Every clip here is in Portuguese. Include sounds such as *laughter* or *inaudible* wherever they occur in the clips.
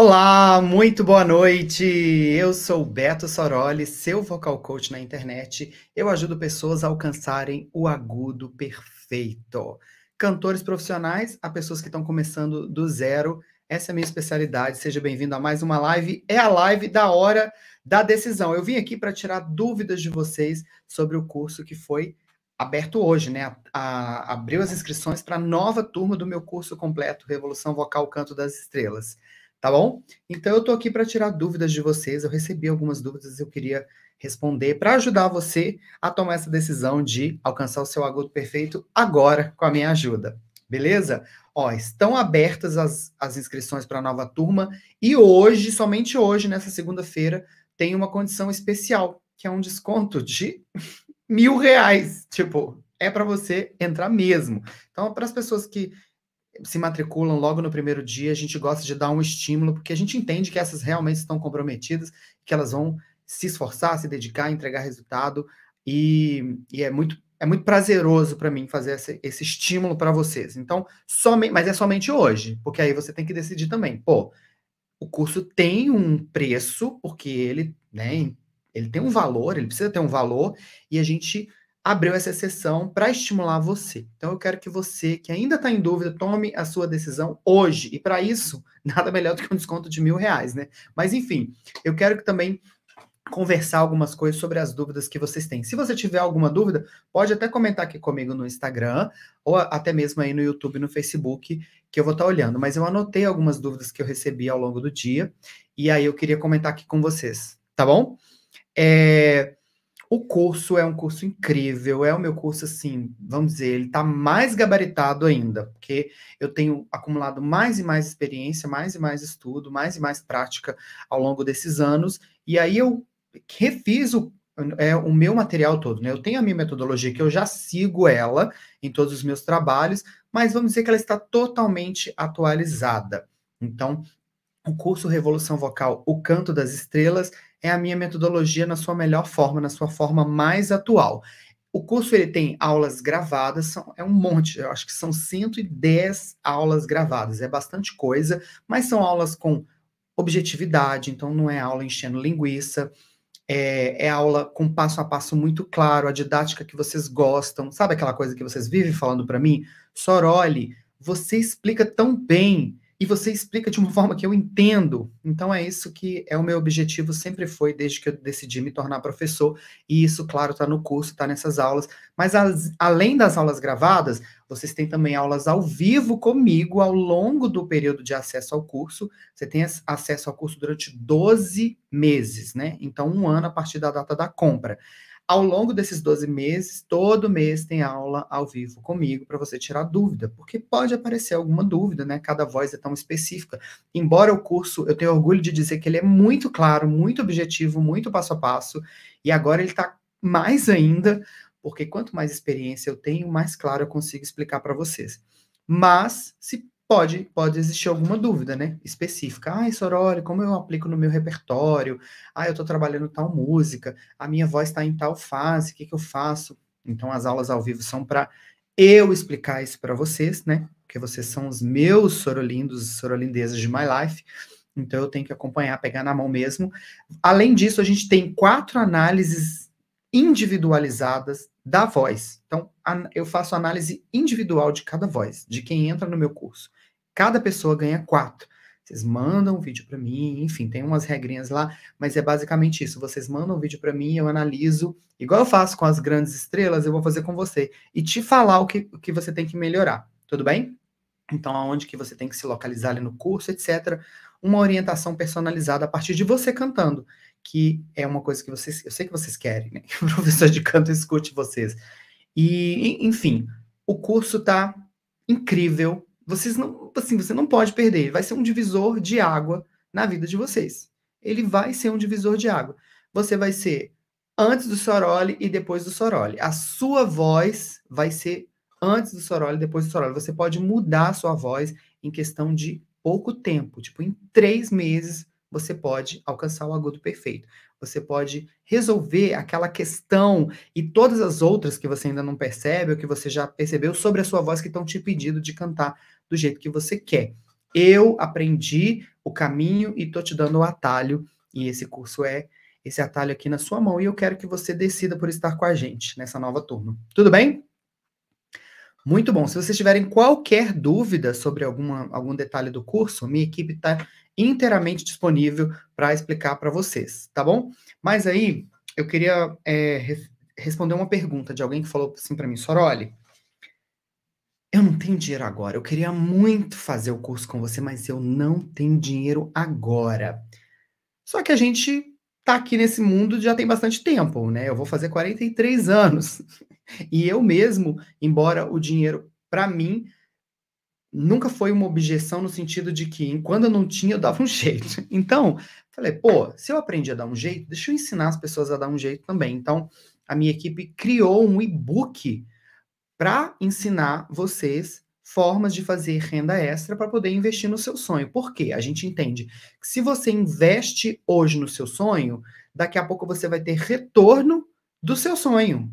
Olá, muito boa noite! Eu sou Beto Soroli, seu vocal coach na internet. Eu ajudo pessoas a alcançarem o agudo perfeito. Cantores profissionais, a pessoas que estão começando do zero. Essa é a minha especialidade. Seja bem-vindo a mais uma live. É a live da hora da decisão. Eu vim aqui para tirar dúvidas de vocês sobre o curso que foi aberto hoje, né? A, a, abriu as inscrições para a nova turma do meu curso completo Revolução Vocal Canto das Estrelas tá bom? Então eu tô aqui para tirar dúvidas de vocês. Eu recebi algumas dúvidas, eu queria responder para ajudar você a tomar essa decisão de alcançar o seu agudo perfeito agora com a minha ajuda. Beleza? Ó, estão abertas as, as inscrições para a nova turma e hoje, somente hoje, nessa segunda-feira, tem uma condição especial, que é um desconto de *laughs* mil reais. Tipo, é para você entrar mesmo. Então, para as pessoas que se matriculam logo no primeiro dia, a gente gosta de dar um estímulo, porque a gente entende que essas realmente estão comprometidas, que elas vão se esforçar, se dedicar, entregar resultado, e, e é muito é muito prazeroso para mim fazer esse, esse estímulo para vocês. Então, somente, mas é somente hoje, porque aí você tem que decidir também. Pô, o curso tem um preço, porque ele, né, ele tem um valor, ele precisa ter um valor, e a gente abriu essa sessão para estimular você. Então eu quero que você, que ainda está em dúvida, tome a sua decisão hoje. E para isso, *laughs* nada melhor do que um desconto de mil reais, né? Mas enfim, eu quero que também conversar algumas coisas sobre as dúvidas que vocês têm. Se você tiver alguma dúvida, pode até comentar aqui comigo no Instagram ou até mesmo aí no YouTube, no Facebook, que eu vou estar tá olhando. Mas eu anotei algumas dúvidas que eu recebi ao longo do dia e aí eu queria comentar aqui com vocês, tá bom? É... O curso é um curso incrível, é o meu curso, assim, vamos dizer, ele está mais gabaritado ainda, porque eu tenho acumulado mais e mais experiência, mais e mais estudo, mais e mais prática ao longo desses anos, e aí eu refiz o, é, o meu material todo, né? Eu tenho a minha metodologia que eu já sigo ela em todos os meus trabalhos, mas vamos dizer que ela está totalmente atualizada. Então, o curso Revolução Vocal, O Canto das Estrelas, é a minha metodologia na sua melhor forma, na sua forma mais atual. O curso ele tem aulas gravadas, são, é um monte, eu acho que são 110 aulas gravadas, é bastante coisa, mas são aulas com objetividade, então não é aula enchendo linguiça, é, é, aula com passo a passo muito claro, a didática que vocês gostam, sabe aquela coisa que vocês vivem falando para mim? Soroli, você explica tão bem, e você explica de uma forma que eu entendo. Então é isso que é o meu objetivo, sempre foi desde que eu decidi me tornar professor. E isso, claro, está no curso, está nessas aulas. Mas as, além das aulas gravadas, vocês têm também aulas ao vivo comigo ao longo do período de acesso ao curso. Você tem acesso ao curso durante 12 meses, né? Então, um ano a partir da data da compra. Ao longo desses 12 meses, todo mês tem aula ao vivo comigo para você tirar dúvida, porque pode aparecer alguma dúvida, né? Cada voz é tão específica. Embora o curso, eu tenho orgulho de dizer que ele é muito claro, muito objetivo, muito passo a passo, e agora ele está mais ainda, porque quanto mais experiência eu tenho, mais claro eu consigo explicar para vocês. Mas, se pode, pode existir alguma dúvida, né? Específica. Ai, Sorori, como eu aplico no meu repertório? Ah, eu estou trabalhando tal música, a minha voz está em tal fase, o que, que eu faço? Então, as aulas ao vivo são para eu explicar isso para vocês, né? Porque vocês são os meus sorolindos e de My Life. Então, eu tenho que acompanhar, pegar na mão mesmo. Além disso, a gente tem quatro análises individualizadas da voz. Então, eu faço análise individual de cada voz, de quem entra no meu curso. Cada pessoa ganha quatro. Vocês mandam um vídeo para mim, enfim, tem umas regrinhas lá, mas é basicamente isso. Vocês mandam um vídeo para mim, eu analiso, igual eu faço com as grandes estrelas, eu vou fazer com você e te falar o que, o que você tem que melhorar. Tudo bem? Então, aonde que você tem que se localizar ali no curso, etc. Uma orientação personalizada a partir de você cantando, que é uma coisa que vocês, eu sei que vocês querem, né? Que *laughs* o professor de canto escute vocês. E, enfim, o curso tá incrível, vocês não, assim, você não pode perder. Ele vai ser um divisor de água na vida de vocês. Ele vai ser um divisor de água. Você vai ser antes do Soroli e depois do Soroli. A sua voz vai ser antes do e depois do Soroli. Você pode mudar a sua voz em questão de pouco tempo. Tipo, em três meses você pode alcançar o agudo perfeito. Você pode resolver aquela questão e todas as outras que você ainda não percebe ou que você já percebeu sobre a sua voz que estão te pedindo de cantar do jeito que você quer. Eu aprendi o caminho e tô te dando o atalho, e esse curso é esse atalho aqui na sua mão, e eu quero que você decida por estar com a gente nessa nova turma. Tudo bem? Muito bom. Se vocês tiverem qualquer dúvida sobre alguma, algum detalhe do curso, minha equipe está inteiramente disponível para explicar para vocês, tá bom? Mas aí eu queria é, responder uma pergunta de alguém que falou assim para mim, Soroli, não tenho dinheiro agora. Eu queria muito fazer o curso com você, mas eu não tenho dinheiro agora. Só que a gente tá aqui nesse mundo já tem bastante tempo, né? Eu vou fazer 43 anos. *laughs* E eu mesmo, embora o dinheiro para mim nunca foi uma objeção no sentido de que quando eu não tinha eu dava um *laughs* jeito. Então, falei, pô, se eu aprendi a dar um jeito, deixa eu ensinar as pessoas a dar um jeito também. Então, a minha equipe criou um e-book para ensinar vocês formas de fazer renda extra para poder investir no seu sonho. Por quê? A gente entende que se você investe hoje no seu sonho, daqui a pouco você vai ter retorno do seu sonho.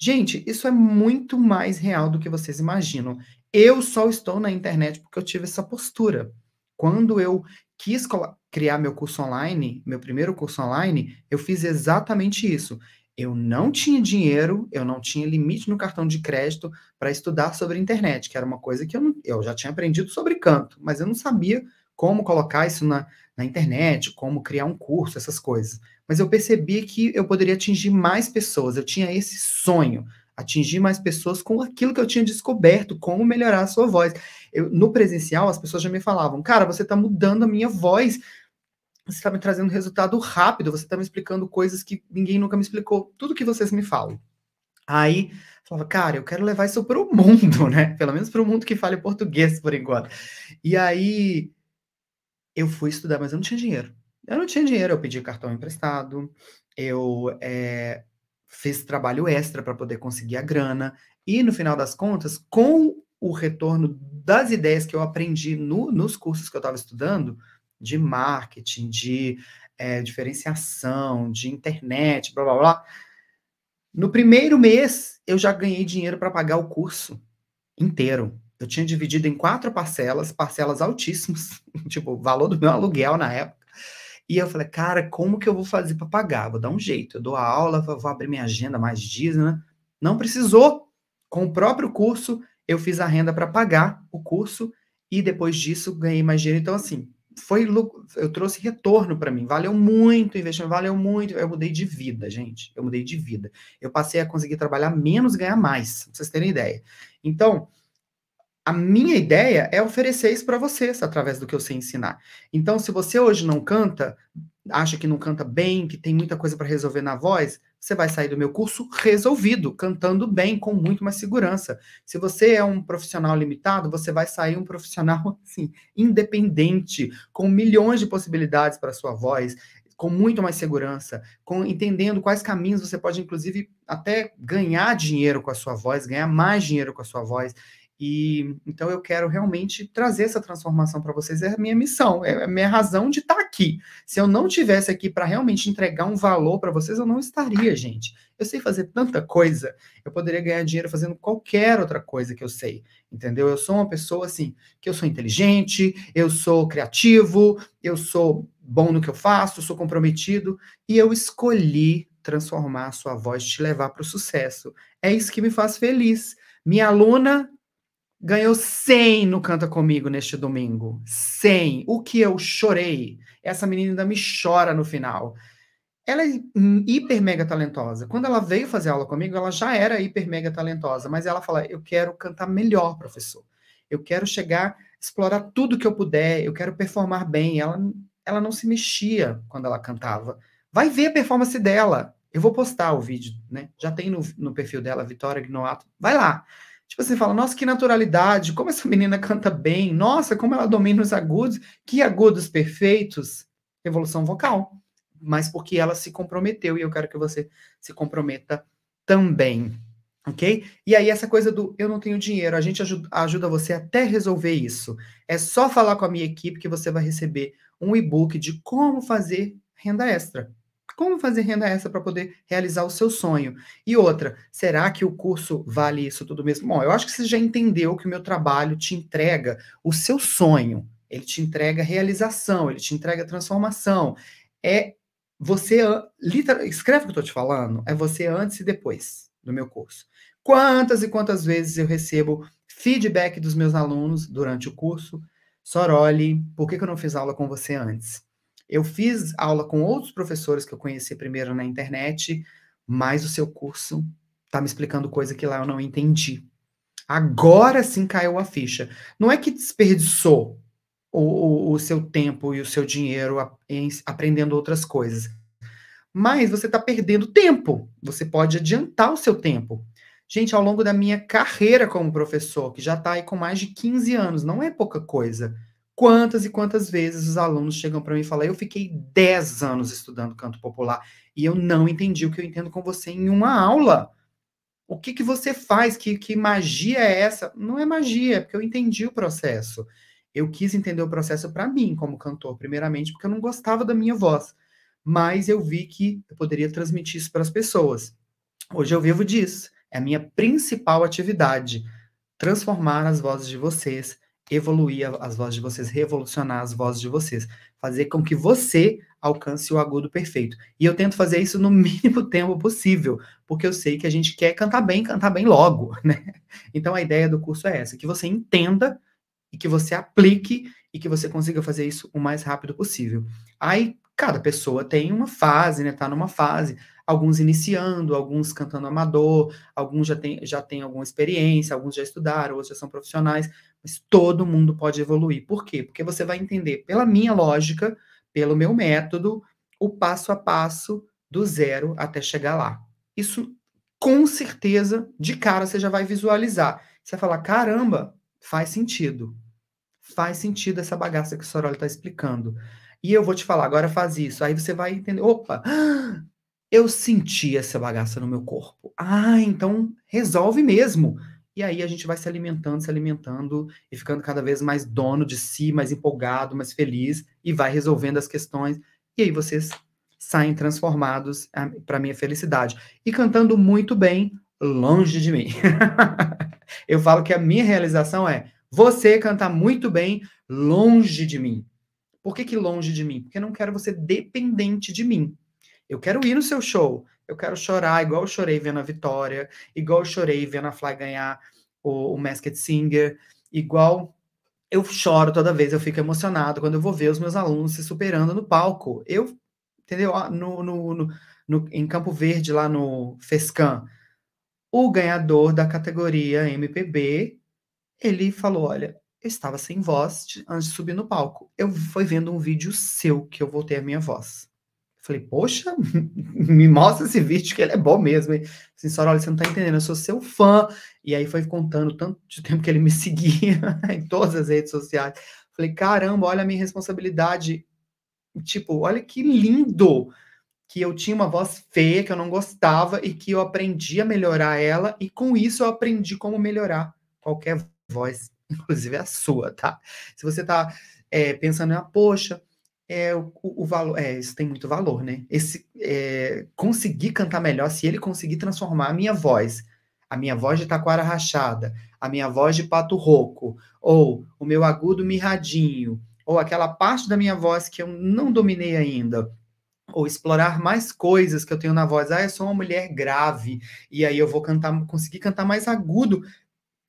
Gente, isso é muito mais real do que vocês imaginam. Eu só estou na internet porque eu tive essa postura. Quando eu quis criar meu curso online, meu primeiro curso online, eu fiz exatamente isso. Eu não tinha dinheiro, eu não tinha limite no cartão de crédito para estudar sobre internet, que era uma coisa que eu, não, eu já tinha aprendido sobre canto, mas eu não sabia como colocar isso na, na internet, como criar um curso, essas coisas. Mas eu percebi que eu poderia atingir mais pessoas, eu tinha esse sonho, atingir mais pessoas com aquilo que eu tinha descoberto, como melhorar a sua voz. Eu, no presencial, as pessoas já me falavam, cara, você está mudando a minha voz, você está me trazendo resultado rápido, você está me explicando coisas que ninguém nunca me explicou, tudo que vocês me falam. Aí, falava, cara, eu quero levar isso para o mundo, né? Pelo menos para o mundo que fale português por enquanto. E aí, eu fui estudar, mas eu não tinha dinheiro. Eu não tinha dinheiro, eu pedi cartão emprestado, eu é, fiz trabalho extra para poder conseguir a grana. E no final das contas, com o retorno das ideias que eu aprendi no, nos cursos que eu estava estudando, de marketing, de é, diferenciação, de internet, blá blá blá. No primeiro mês, eu já ganhei dinheiro para pagar o curso inteiro. Eu tinha dividido em quatro parcelas, parcelas altíssimas, *laughs* tipo, o valor do meu aluguel na época. E eu falei, cara, como que eu vou fazer para pagar? Vou dar um jeito. Eu dou a aula, vou abrir minha agenda mais dias, né? Não precisou. Com o próprio curso, eu fiz a renda para pagar o curso e depois disso ganhei mais dinheiro. Então, assim, foi eu trouxe retorno para mim. Valeu muito o investimento, valeu muito. Eu mudei de vida, gente. Eu mudei de vida. Eu passei a conseguir trabalhar menos, ganhar mais, pra vocês terem ideia. Então, a minha ideia é oferecer isso para vocês através do que eu sei ensinar. Então, se você hoje não canta, acha que não canta bem, que tem muita coisa para resolver na voz, você vai sair do meu curso resolvido, cantando bem, com muito mais segurança. Se você é um profissional limitado, você vai sair um profissional *laughs* assim, independente, com milhões de possibilidades para sua voz, com muito mais segurança, com entendendo quais caminhos você pode inclusive até ganhar dinheiro com a sua voz, ganhar mais dinheiro com a sua voz. E então eu quero realmente trazer essa transformação para vocês. É a minha missão, é a minha razão de estar tá aqui. Se eu não tivesse aqui para realmente entregar um valor para vocês, eu não estaria, gente. Eu sei fazer tanta coisa. Eu poderia ganhar dinheiro fazendo qualquer outra coisa que eu sei, entendeu? Eu sou uma pessoa assim, que eu sou inteligente, eu sou criativo, eu sou bom no que eu faço, sou comprometido e eu escolhi transformar a sua voz, te levar para o sucesso. É isso que me faz feliz. Minha aluna ganhou 100 no Canta Comigo neste domingo. 100. O que eu chorei. Essa menina ainda me chora no final. Ela é hiper mega talentosa. Quando ela veio fazer aula comigo, ela já era hiper mega talentosa, mas ela fala: "Eu quero cantar melhor, professor. Eu quero chegar, explorar tudo que eu puder, eu quero performar bem". Ela ela não se mexia quando ela cantava. Vai ver a performance dela. Eu vou postar o vídeo, né? Já tem no, no perfil dela, Vitória Gnoato. Vai lá. Tipo assim, fala, nossa, que naturalidade, como essa menina canta bem, nossa, como ela domina os agudos, que agudos perfeitos. Evolução vocal. Mas porque ela se comprometeu e eu quero que você se comprometa também. Ok? E aí, essa coisa do eu não tenho dinheiro, a gente ajuda, ajuda você até resolver isso. É só falar com a minha equipe que você vai receber um e-book de como fazer renda extra. Como fazer renda extra para poder realizar o seu sonho? E outra, será que o curso vale isso tudo mesmo? Bom, eu acho que você já entendeu que o meu trabalho te entrega o seu sonho, ele te entrega realização, ele te entrega transformação. É você, literal, escreve o que eu estou te falando, é você antes e depois do meu curso. Quantas e quantas vezes eu recebo feedback dos meus alunos durante o curso? Soroli, por que, que eu não fiz aula com você antes? Eu fiz aula com outros professores que eu conheci primeiro na internet, mas o seu curso tá me explicando coisa que lá eu não entendi. Agora sim caiu a ficha. Não é que desperdiçou o, o, o seu tempo e o seu dinheiro a, em, aprendendo outras coisas, mas você está perdendo tempo. Você pode adiantar o seu tempo. Gente, ao longo da minha carreira como professor, que já está aí com mais de 15 anos, não é pouca coisa Quantas e quantas vezes os alunos chegam para mim e falam: Eu fiquei 10 anos estudando canto popular e eu não entendi o que eu entendo com você em uma aula. O que, que você faz? Que, que magia é essa? Não é magia, é porque eu entendi o processo. Eu quis entender o processo para mim, como cantor, primeiramente, porque eu não gostava da minha voz. Mas eu vi que eu poderia transmitir isso para as pessoas. Hoje eu vivo disso. É a minha principal atividade: transformar as vozes de vocês evoluir as vozes de vocês, revolucionar as vozes de vocês, fazer com que você alcance o agudo perfeito. E eu tento fazer isso no *laughs* mínimo tempo possível, porque eu sei que a gente quer cantar bem, cantar bem logo, *laughs* né? Então a ideia do curso é essa, que você entenda e que você aplique e que você consiga fazer isso o mais rápido possível. Aí cada pessoa tem uma fase, né? Tá numa fase. Alguns iniciando, alguns cantando amador, alguns já têm já tem alguma experiência, alguns já estudaram, outros já são profissionais, mas todo mundo pode evoluir. Por quê? Porque você vai entender, pela minha lógica, pelo meu método, o passo a passo do zero até chegar lá. Isso com certeza, de cara você já vai visualizar. Você vai falar: caramba, faz sentido. Faz sentido essa bagaça que o Soroli está explicando. E eu vou te falar, agora faz isso. Aí você vai entender, opa, *gasps* eu senti essa bagaça no meu corpo. Ah, então resolve mesmo. E aí a gente vai se alimentando, se alimentando e ficando cada vez mais dono de si, mais empolgado, mais feliz e vai resolvendo as questões. E aí vocês saem transformados ah, para minha felicidade e cantando muito bem longe de mim. *laughs* eu falo que a minha realização é você cantar muito bem longe de mim. Por que, que longe de mim? Porque eu não quero você dependente de mim. Eu quero ir no seu show. Eu quero chorar, igual eu chorei vendo a Vitória, igual eu chorei vendo a Fly ganhar o, o Masked Singer, igual eu choro toda vez, eu fico emocionado quando eu vou ver os meus alunos se superando no palco. Eu, entendeu? Ah, no, no, no, no em Campo Verde, lá no Fescan, o ganhador da categoria MPB, ele falou: olha, eu estava sem voz antes de subir no palco. Eu fui vendo um vídeo seu que eu voltei a minha voz. falei, poxa, *laughs* me mostra esse vídeo que ele é bom mesmo. E, assim, olha, você não tá entendendo, eu sou seu fã. E aí foi contando tanto de tempo que ele me *laughs* seguia em todas as redes sociais. falei, caramba, olha a minha responsabilidade. Tipo, olha que lindo que eu tinha uma voz feia, que eu não gostava e que eu aprendi a melhorar ela. E com isso eu aprendi como melhorar qualquer voz inclusive é a sua, tá? Se você tá é, pensando, ah, poxa, é, o, o, valor, é, isso tem muito valor, né? Esse, é, conseguir cantar melhor, se ele conseguir transformar a minha voz, a minha voz de taquara rachada, a minha voz de pato rouco, ou o meu agudo mirradinho, ou aquela parte da minha voz que eu não dominei ainda, ou explorar mais coisas que eu tenho na voz. Ah, eu sou uma mulher grave, e aí eu vou cantar, conseguir cantar mais agudo,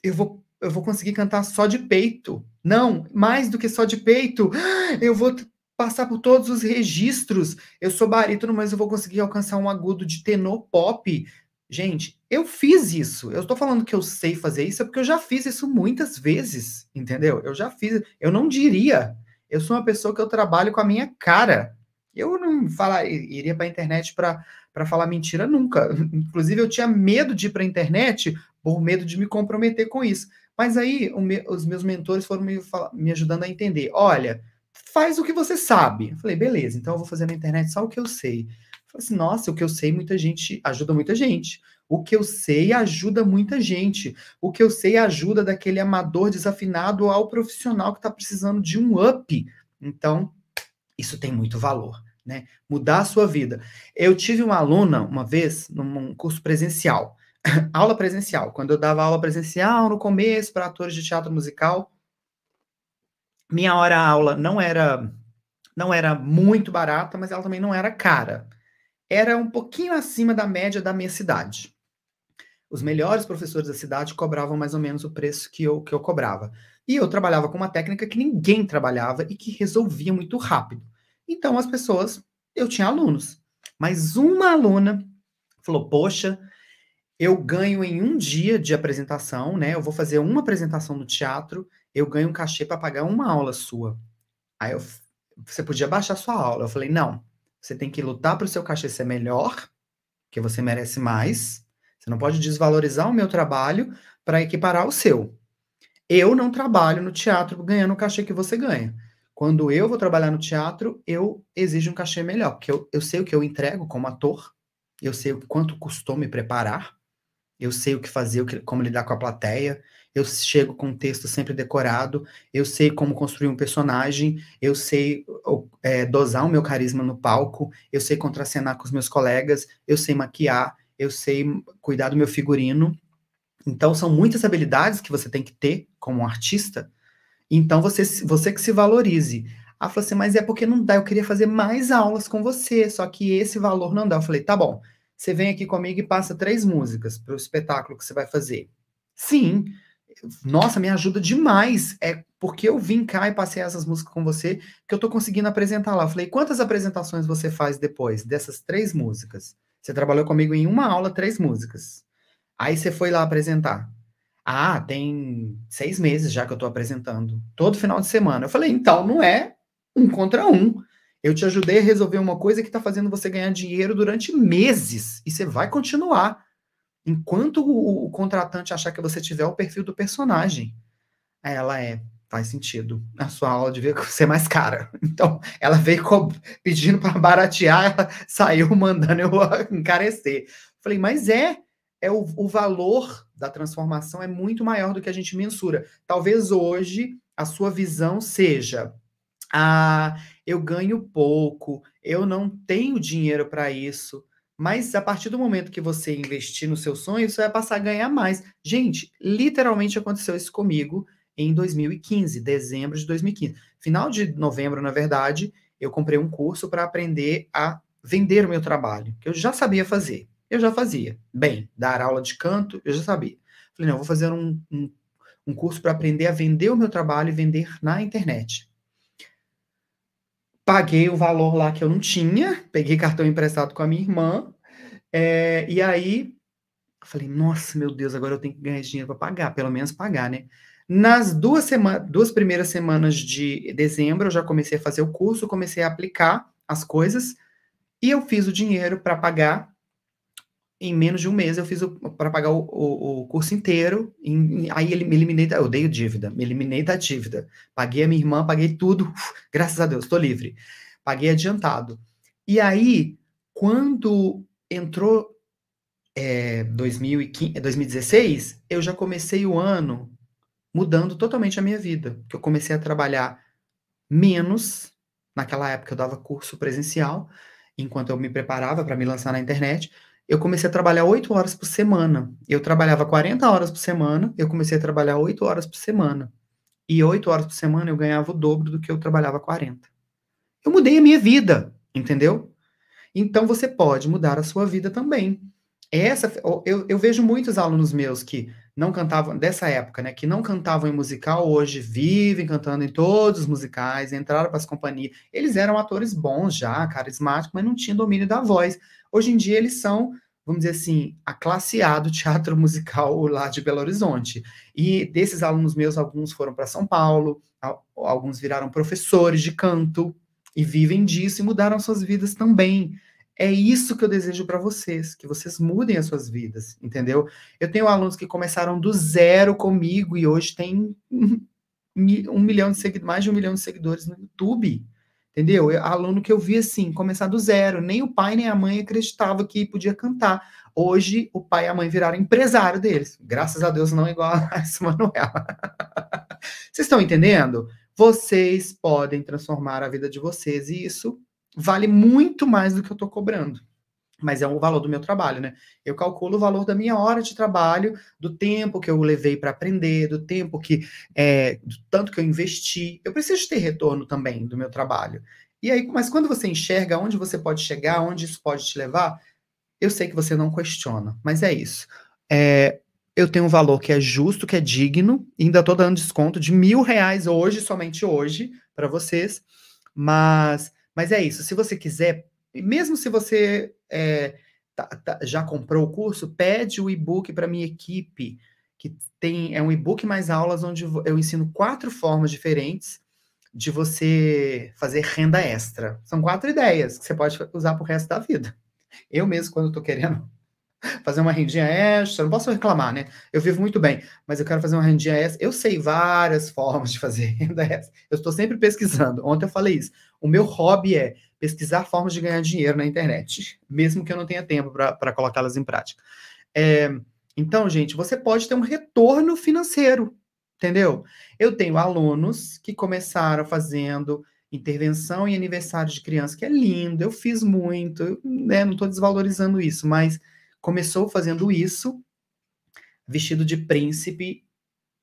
eu vou eu vou conseguir cantar só de peito. Não, mais do que só de peito. *gasps* Eu vou passar por todos os registros. Eu sou barítono, mas eu vou conseguir alcançar um agudo de tenor pop. Gente, eu fiz isso. Eu estou falando que eu sei fazer isso é porque eu já fiz isso muitas vezes, entendeu? Eu já fiz. Eu não diria. Eu sou uma pessoa que eu trabalho com a minha cara. Eu não falar, iria para a internet para falar mentira nunca. *laughs* Inclusive, eu tinha medo de ir para a internet por medo de me comprometer com isso. Mas aí me, os meus mentores foram me, me ajudando a entender. Olha, faz o que você sabe. Eu falei, beleza, então eu vou fazer na internet só o que eu sei. Eu falei assim, nossa, o que eu sei, muita gente ajuda muita gente. O que eu sei ajuda muita gente. O que eu sei ajuda daquele amador desafinado ao profissional que está precisando de um up. Então, isso tem muito valor, né? Mudar a sua vida. Eu tive uma aluna uma vez num curso presencial. *coughs* aula presencial. Quando eu dava aula presencial no começo para atores de teatro musical, minha hora aula não era não era muito barata, mas ela também não era cara. Era um pouquinho acima da média da minha cidade. Os melhores professores da cidade cobravam mais ou menos o preço que eu, que eu cobrava. E eu trabalhava com uma técnica que ninguém trabalhava e que resolvia muito rápido. Então as pessoas, eu tinha alunos. Mas uma aluna falou: Poxa, eu ganho em um dia de apresentação, né? Eu vou fazer uma apresentação no teatro, eu ganho um cachê para pagar uma aula sua. Aí eu, você podia baixar sua aula. Eu falei, não, você tem que lutar para o seu cachê ser melhor, que você merece mais. Você não pode desvalorizar o meu trabalho para equiparar o seu. Eu não trabalho no teatro ganhando o cachê que você ganha. Quando eu vou trabalhar no teatro, eu exijo um cachê melhor, porque eu, eu sei o que eu entrego como ator, eu sei quanto custou me preparar, eu sei o que fazer, o que, como lidar com a plateia, eu chego com um texto sempre decorado, eu sei como construir um personagem, eu sei é, dosar o meu carisma no palco, eu sei contracenar com os meus colegas, eu sei maquiar, eu sei cuidar do meu figurino. Então, são muitas habilidades que você tem que ter como artista. Então, você, você que se valorize. Ah, falou assim, mas é porque não dá, eu queria fazer mais aulas com você, só que esse valor não dá. Eu falei, tá bom, você vem aqui comigo e passa três músicas para o espetáculo que você vai fazer. Sim, nossa, me ajuda demais. É porque eu vim cá e passei essas músicas com você que eu estou conseguindo apresentar lá. Eu falei, quantas apresentações você faz depois dessas três músicas? Você trabalhou comigo em uma aula, três músicas. Aí você foi lá apresentar. Ah, tem seis meses já que eu estou apresentando. Todo final de semana. Eu falei, então não é um contra um. Eu te ajudei a resolver uma coisa que está fazendo você ganhar dinheiro durante meses e você vai continuar enquanto o, o contratante achar que você tiver o perfil do personagem. Ela é faz sentido. A sua aula devia *laughs* ser mais cara. Então, ela veio pedindo para baratear, ela saiu mandando eu *laughs* encarecer. Falei, mas é, é o, o, valor da transformação é muito maior do que a gente mensura. Talvez hoje a sua visão seja ah, eu ganho pouco, eu não tenho dinheiro para isso. Mas a partir do momento que você investir no seu sonho, você vai passar a ganhar mais. Gente, literalmente aconteceu isso comigo em 2015, dezembro de 2015. Final de novembro, na verdade, eu comprei um curso para aprender a vender o meu trabalho, que eu já sabia fazer. Eu já fazia. Bem, dar aula de canto, eu já sabia. Falei, não, vou fazer um, um, um curso para aprender a vender o meu trabalho e vender na internet paguei o valor lá que eu não tinha, peguei cartão emprestado com a minha irmã, é, e aí falei, nossa, meu Deus, agora eu tenho que ganhar dinheiro para pagar, pelo menos pagar, né? Nas duas, semana, duas primeiras semanas de dezembro, eu já comecei a fazer o curso, comecei a aplicar as coisas, e eu fiz o dinheiro para pagar em menos de um mês eu fiz para pagar o, o, o, curso inteiro. e aí ele me eliminei, da, eu dei dívida, me eliminei da dívida. Paguei a minha irmã, paguei tudo. Uf, graças a Deus, estou livre. Paguei adiantado. E aí, quando entrou é, 2015, 2016, é, eu já comecei o ano mudando totalmente a minha vida. Que eu comecei a trabalhar menos. Naquela época eu dava curso presencial, enquanto eu me preparava para me lançar na internet eu comecei a trabalhar 8 horas por semana. Eu trabalhava 40 horas por semana, eu comecei a trabalhar 8 horas por semana. E 8 horas por semana eu ganhava o dobro do que eu trabalhava 40. Eu mudei a minha vida, entendeu? Então você pode mudar a sua vida também. Essa, eu, eu vejo muitos alunos meus que não cantavam, dessa época, né, que não cantavam em musical, hoje vivem cantando em todos os musicais, entraram para as companhias. Eles eram atores bons já, carismáticos, mas não tinham domínio da voz. Hoje em dia eles são, vamos dizer assim, a classe A do *laughs* teatro musical lá de Belo Horizonte. E desses alunos meus, alguns foram para São Paulo, alguns viraram professores de canto e vivem disso e mudaram suas vidas também. É isso que eu desejo para vocês, que vocês mudem as suas vidas, entendeu? Eu tenho alunos que começaram do zero comigo e hoje tem *laughs* um milhão de seguidores, mais de um milhão de seguidores no YouTube, entendeu? Eu, aluno que eu vi assim, começar do zero, nem o pai nem a mãe acreditava que podia cantar. Hoje, o pai e a mãe viraram empresário deles. Graças a Deus, não igual a essa Manuela. *laughs* Vocês estão entendendo? Vocês podem transformar a vida de vocês e isso vale muito mais do que eu estou cobrando. Mas é o valor do meu trabalho, né? Eu calculo o valor da minha hora de trabalho, do tempo que eu levei para aprender, do tempo que. É, do tanto que eu investi. Eu preciso ter retorno também do meu trabalho. E aí, mas quando você enxerga onde você pode chegar, onde isso pode te levar, eu sei que você não questiona, mas é isso. É, eu tenho um valor que é justo, que é digno, ainda estou dando desconto de mil reais hoje, somente hoje, para vocês, mas mas é isso. Se você quiser, mesmo se você é, tá, tá, já comprou o curso, pede o e-book para minha equipe, que tem é um e-book mais aulas onde eu ensino quatro formas diferentes de você fazer renda extra. São quatro ideias que você pode usar para o resto da vida. Eu mesmo, quando estou querendo fazer uma rendinha extra, não posso reclamar, né? Eu vivo muito bem, mas eu quero fazer uma rendinha extra. Eu sei várias *laughs* formas de fazer renda extra. Eu estou sempre pesquisando. Ontem eu falei isso. O meu hobby é pesquisar formas de ganhar dinheiro na internet, *laughs* mesmo que eu não tenha tempo para colocá-las em prática. É, então, gente, você pode ter um retorno financeiro, entendeu? Eu tenho alunos que começaram fazendo intervenção em aniversário de criança, que é lindo, eu fiz muito, né? Não estou desvalorizando isso, mas começou fazendo isso, vestido de príncipe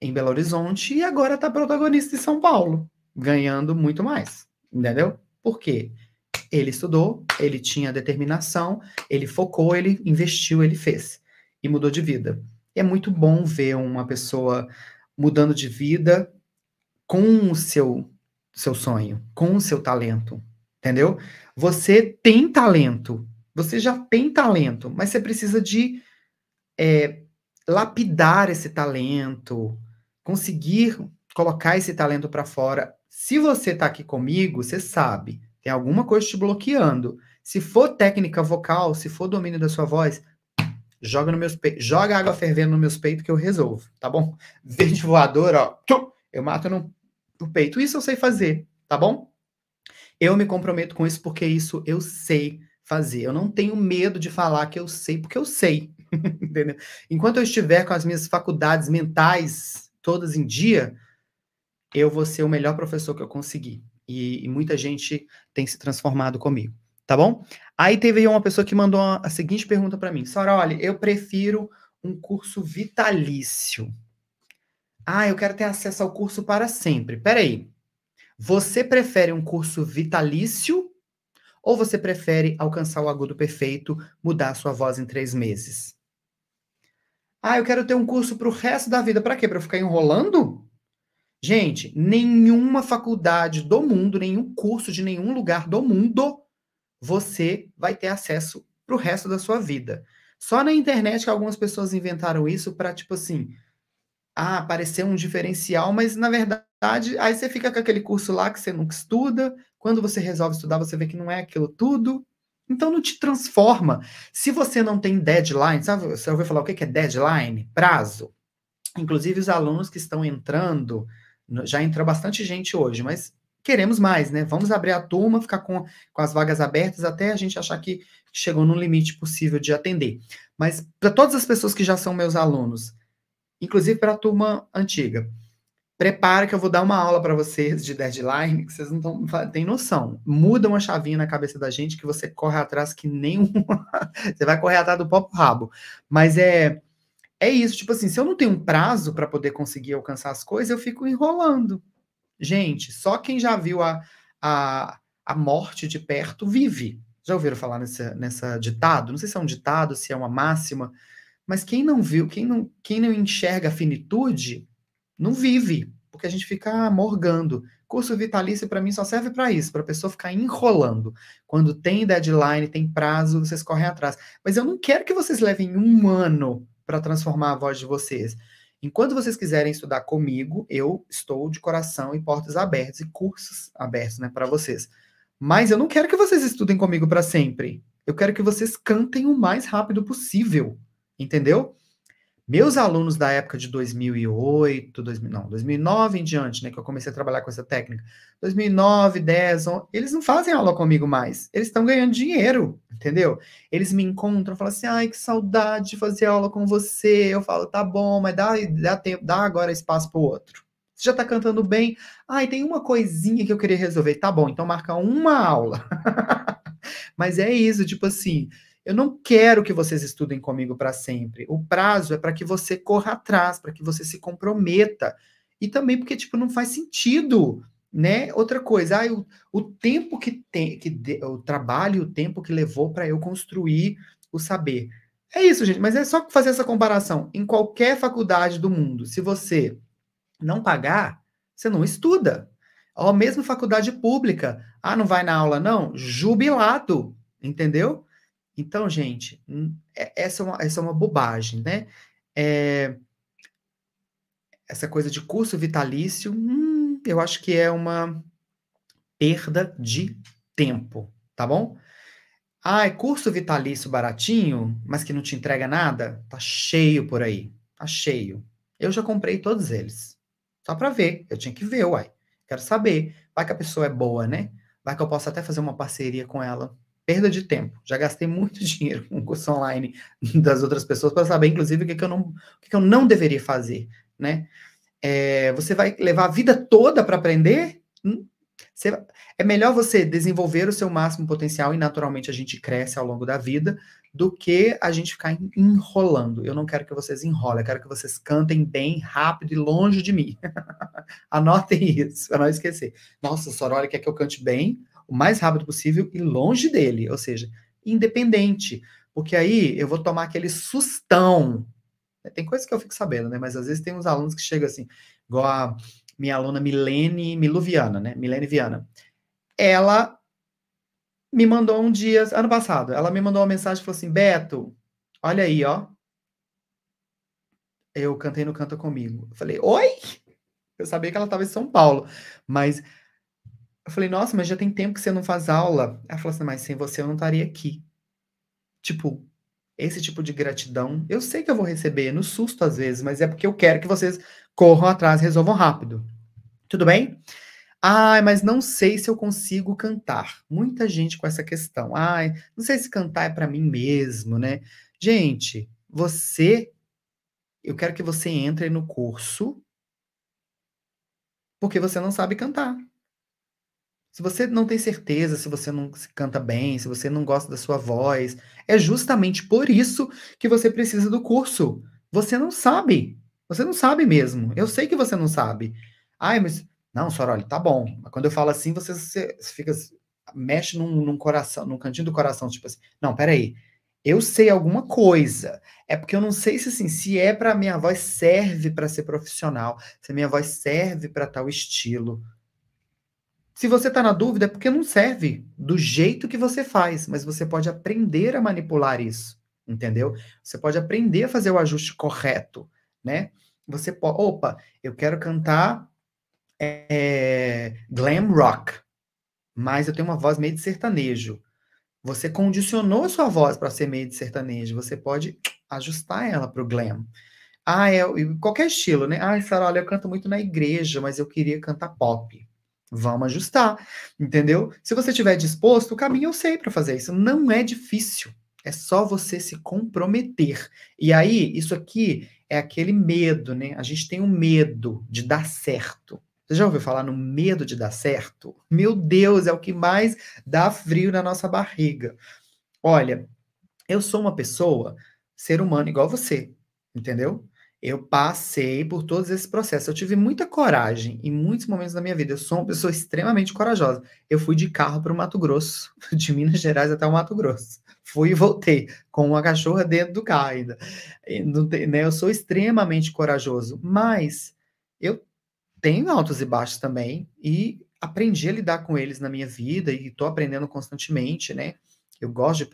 em Belo Horizonte, e agora está protagonista em São Paulo, ganhando muito mais. Entendeu? Por quê? Ele estudou, ele tinha determinação, ele focou, ele investiu, ele fez e mudou de vida. E é muito bom ver uma pessoa mudando de vida com o seu seu sonho, com o seu talento, entendeu? Você tem talento, você já tem talento, mas você precisa de é, lapidar esse talento, conseguir colocar esse talento para fora. Se você está aqui comigo, você sabe, tem alguma coisa te bloqueando. Se for técnica vocal, se for domínio da sua voz, joga no meus joga água fervendo nos meus peitos que eu resolvo, tá bom? *laughs* Verde voador, ó, eu mato no, no peito. Isso eu sei fazer, tá bom? Eu me comprometo com isso porque isso eu sei fazer. Eu não tenho medo de falar que eu sei, porque eu sei. *laughs* entendeu? Enquanto eu estiver com as minhas faculdades mentais todas em dia, eu vou ser o melhor professor que eu conseguir. E, e muita gente tem se transformado comigo, tá bom? Aí teve uma pessoa que mandou a, a seguinte pergunta para mim: Sora, olha, eu prefiro um curso vitalício. Ah, eu quero ter acesso ao curso para sempre. Peraí. Você prefere um curso vitalício ou você prefere alcançar o agudo perfeito, mudar a sua voz em três meses? Ah, eu quero ter um curso para o resto da vida. Para quê? Para ficar enrolando? Gente, nenhuma faculdade do mundo, nenhum curso de nenhum lugar do mundo, você vai ter acesso para o resto da sua vida. Só na internet que algumas pessoas inventaram isso para, tipo assim, ah, um diferencial, mas na verdade aí você fica com aquele curso lá que você nunca estuda, quando você resolve estudar, você vê que não é aquilo tudo. Então não te transforma. Se você não tem deadline, sabe, você ouviu falar o que é deadline? Prazo. Inclusive os alunos que estão entrando, já entrou bastante gente hoje, mas queremos mais, né? Vamos abrir a turma, ficar com, com as vagas abertas até a gente achar que chegou no limite possível de atender. Mas para todas as pessoas que já são meus alunos, inclusive para a turma antiga, prepara que eu vou dar uma aula para vocês de deadline, que vocês não tão, noção. Muda uma chavinha na cabeça da gente que você corre atrás que nem *laughs* você vai correr atrás do próprio rabo. Mas é é isso, tipo assim, se eu não tenho um prazo para poder conseguir alcançar as coisas, eu fico enrolando. Gente, só quem já viu a, a, a morte de perto vive. Já ouviram falar nessa, nessa ditado? Não sei se é um ditado, se é uma máxima, mas quem não viu, quem não, quem não enxerga a finitude, não vive, porque a gente fica morgando. Curso vitalício para mim só serve para isso, para a pessoa ficar enrolando. Quando tem deadline, tem prazo, vocês correm atrás. Mas eu não quero que vocês levem um ano para transformar a voz de vocês. Enquanto vocês quiserem estudar comigo, eu estou de coração e portas abertas e cursos abertos, né, para vocês. Mas eu não quero que vocês estudem comigo para sempre. Eu quero que vocês cantem o mais rápido possível, entendeu? Meus alunos da época de 2008, 2000, não, 2009 em diante, né, que eu comecei a trabalhar com essa técnica, 2009, 10, 11, eles não fazem aula comigo mais. Eles estão ganhando dinheiro, entendeu? Eles me encontram, falam assim, ai, que saudade de fazer aula com você. Eu falo, tá bom, mas dá, dá tempo, dá agora espaço para o outro. Você já está cantando bem? Ai, tem uma coisinha que eu queria resolver. Tá bom, então marca uma aula. *laughs* Mas é isso, tipo assim, eu não quero que vocês estudem comigo para sempre. O prazo é para que você corra atrás, para que você se comprometa. E também porque, tipo, não faz sentido, né? Outra coisa, ah, o, o tempo que tem, que o trabalho, o tempo que levou para eu construir o saber. É isso, gente, mas é só fazer essa comparação. Em qualquer faculdade do mundo, se você não pagar, você não estuda. Ou mesmo faculdade pública, ah, não vai na aula não? Jubilado, entendeu? Então, gente, hum, é, essa é uma, essa é uma bobagem, né? É, essa coisa de curso vitalício, hum, eu acho que é uma perda de tempo, tá bom? Ah, é curso vitalício baratinho, mas que não te entrega nada? Tá cheio por aí, tá cheio. Eu já comprei todos eles, só para ver, eu tinha que ver, uai. Quero saber, vai que a pessoa é boa, né? Vai que eu posso até fazer uma parceria com ela perda de tempo. Já gastei muito *laughs* dinheiro com curso online das outras pessoas para saber, inclusive, o que, que, eu, não, o que, que eu não deveria fazer, né? É, você vai levar a vida toda para aprender? Hum, você, é melhor você desenvolver o seu máximo potencial e naturalmente a gente cresce ao longo da vida do que a gente ficar enrolando. Eu não quero que vocês enrolem, eu quero que vocês cantem bem, rápido e longe de mim. *laughs* Anotem isso, para não esquecer. Nossa, Sorora quer que eu cante bem? o mais rápido possível e longe dele, ou seja, independente. Porque aí eu vou tomar aquele sustão. É, tem coisas que eu fico sabendo, né? Mas às vezes tem uns alunos que chegam assim, igual a minha aluna Milene Miluviana, né? Milene Viana. Ela me mandou um dia, ano passado, ela me mandou uma mensagem e falou assim: Beto, olha aí, ó. Eu cantei no Canta Comigo. Eu falei, oi? Eu sabia que ela estava em São Paulo, mas eu falei, nossa, mas já tem tempo que você não faz aula. Ela falou assim, mas sem você eu não estaria aqui. Tipo, esse tipo de gratidão, eu sei que eu vou receber no susto às vezes, mas é porque eu quero que vocês corram atrás e resolvam rápido. Tudo bem? Ai, mas não sei se eu consigo cantar. Muita gente com essa questão. Ai, não sei se cantar é para mim mesmo, né? Gente, você eu quero que você entre no curso porque você não sabe cantar. Se você não tem certeza, se você não se canta bem, se você não gosta da sua voz, é justamente por isso que você precisa do curso. Você não sabe. Você não sabe mesmo. Eu sei que você não sabe. Ai, mas. Não, senhora, tá bom. Mas quando eu falo assim, você, você fica. Mexe num, num, coração, num cantinho do coração, tipo assim. Não, peraí. Eu sei alguma coisa. É porque eu não sei se assim, se é para minha voz serve para ser profissional, se a minha voz serve para tal estilo. Se você está na dúvida, é porque não serve do jeito que você faz, mas você pode aprender a manipular isso, entendeu? Você pode aprender a fazer o ajuste correto, né? Você pode, opa, eu quero cantar é, glam rock, mas eu tenho uma voz meio de sertanejo. Você condicionou a sua voz para ser meio de sertanejo, você pode ajustar ela para o glam. Ah, é, qualquer estilo, né? Ah, Sara, olha, eu canto muito na igreja, mas eu queria cantar pop Vamos ajustar, entendeu? Se você estiver disposto, o caminho eu sei para fazer isso. Não é difícil. É só você se comprometer. E aí, isso aqui é aquele medo, né? A gente tem o um medo de dar certo. Você já ouviu falar no medo de dar certo? Meu Deus, é o que mais dá frio na nossa barriga. Olha, eu sou uma pessoa, ser humano igual você, entendeu? eu passei por todos esses processos. Eu tive muita coragem em muitos momentos da minha vida. Eu sou uma pessoa extremamente corajosa. Eu fui de carro para o Mato Grosso, *laughs* de Minas Gerais até o Mato Grosso. Fui e voltei com uma cachorra dentro do carro ainda. Né, eu sou extremamente corajoso, mas eu tenho altos e baixos também e aprendi a lidar com eles na minha vida e estou aprendendo constantemente, né? Eu gosto de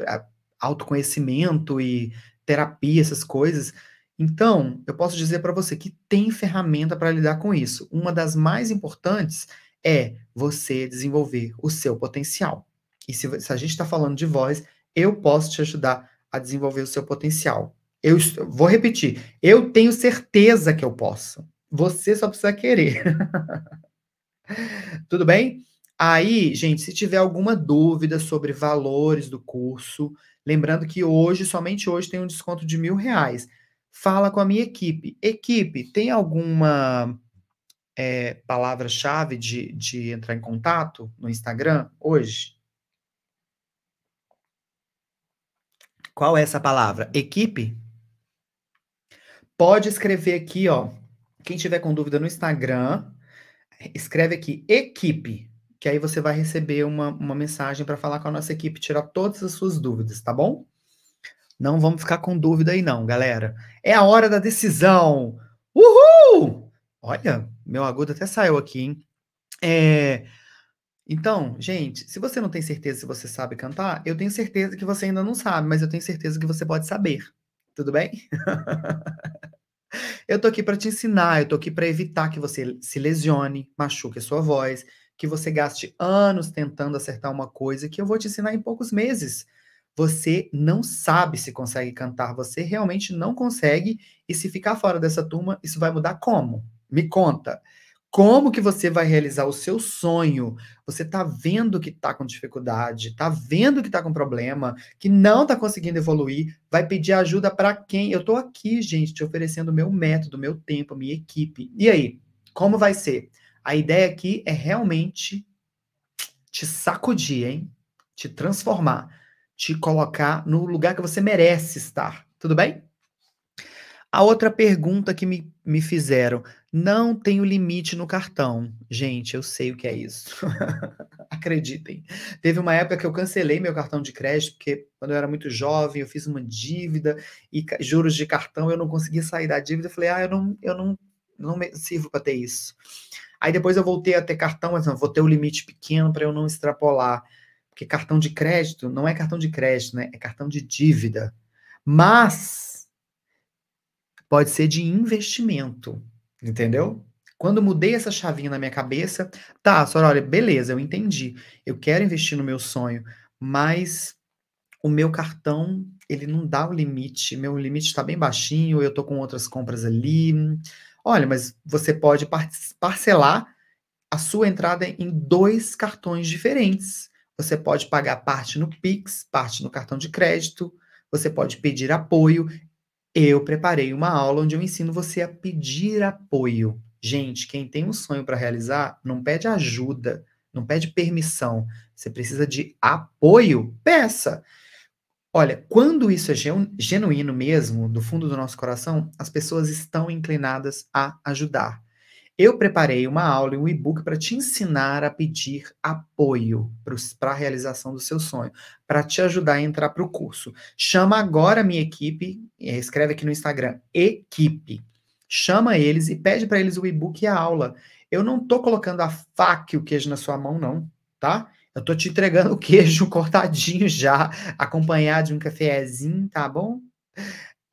autoconhecimento e terapia, essas coisas então, eu posso dizer para você que tem ferramenta para lidar com isso. Uma das mais importantes é você desenvolver o seu potencial. E se, se a gente está falando de voz, eu posso te ajudar a desenvolver o seu potencial. Eu vou repetir, eu tenho certeza que eu posso. Você só precisa querer. *laughs* Tudo bem? Aí, gente, se tiver alguma dúvida sobre valores do curso, lembrando que hoje, somente hoje, tem um desconto de mil reais fala com a minha equipe. Equipe, tem alguma é, palavra-chave de, de entrar em contato no Instagram hoje? Qual é essa palavra? Equipe? Pode escrever aqui, ó. Quem tiver com dúvida no Instagram, escreve aqui equipe, que aí você vai receber uma, uma mensagem para falar com a nossa equipe, tirar todas as suas dúvidas, tá bom? Não vamos ficar com dúvida aí, não, galera. É a hora da decisão. Uhul! Olha, meu agudo até saiu aqui, hein? É... Então, gente, se você não tem certeza se você sabe cantar, eu tenho certeza que você ainda não sabe, mas eu tenho certeza que você pode saber. Tudo bem? *laughs* eu tô aqui para te ensinar, eu tô aqui para evitar que você se lesione, machuque a sua voz, que você gaste anos tentando acertar uma coisa que eu vou te ensinar em poucos meses você não sabe se consegue cantar, você realmente não consegue, e se ficar fora dessa turma, isso vai mudar como? Me conta. Como que você vai realizar o seu sonho? Você tá vendo que tá com dificuldade, tá vendo que tá com problema, que não tá conseguindo evoluir, vai pedir ajuda para quem? Eu tô aqui, gente, te oferecendo o meu método, meu tempo, minha equipe. E aí, como vai ser? A ideia aqui é realmente te sacudir, hein? Te transformar te colocar no lugar que você merece estar. Tudo bem? A outra pergunta que me, me fizeram: não tenho limite no cartão. Gente, eu sei o que é isso. *laughs* Acreditem. Teve uma época que eu cancelei meu cartão de crédito, porque quando eu era muito jovem, eu fiz uma dívida e juros de cartão, eu não conseguia sair da dívida. Eu falei, ah, eu não, eu não, não sirvo para ter isso. Aí depois eu voltei a ter cartão, mas não, vou ter o um limite pequeno para eu não extrapolar. Porque cartão de crédito não é cartão de crédito, né? É cartão de dívida. Mas pode ser de investimento, entendeu? Quando mudei essa chavinha na minha cabeça, tá, senhora, olha, beleza, eu entendi. Eu quero investir no meu sonho, mas o meu cartão, ele não dá o limite. Meu limite está bem baixinho, eu tô com outras compras ali. Olha, mas você pode parcelar a sua entrada em dois cartões diferentes. Você pode pagar parte no Pix, parte no cartão de crédito, você pode pedir apoio. Eu preparei uma aula onde eu ensino você a pedir apoio. Gente, quem tem um sonho para realizar, não pede ajuda, não pede permissão. Você precisa de apoio. Peça. Olha, quando isso é genuíno mesmo, do fundo do nosso coração, as pessoas estão inclinadas a ajudar. Eu preparei uma aula e um e-book para te ensinar a pedir apoio para a realização do seu sonho, para te ajudar a entrar para o curso. Chama agora a minha equipe, é, escreve aqui no Instagram, equipe. Chama eles e pede para eles o e-book e a aula. Eu não estou colocando a faca e o queijo na sua mão, não, tá? Eu estou te entregando o queijo *laughs* cortadinho já, acompanhado de um cafezinho, tá bom?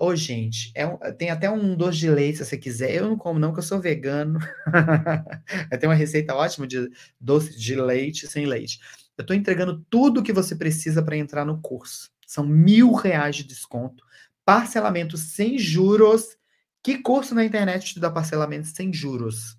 Ô, oh, gente, é um, tem até um doce de leite, se você quiser. Eu não como não, que eu sou vegano. *laughs* tem uma receita ótima de doce de leite sem leite. Eu estou entregando tudo o que você precisa para entrar no curso. São mil reais de desconto, parcelamento sem juros. Que curso na internet te dá parcelamento sem juros?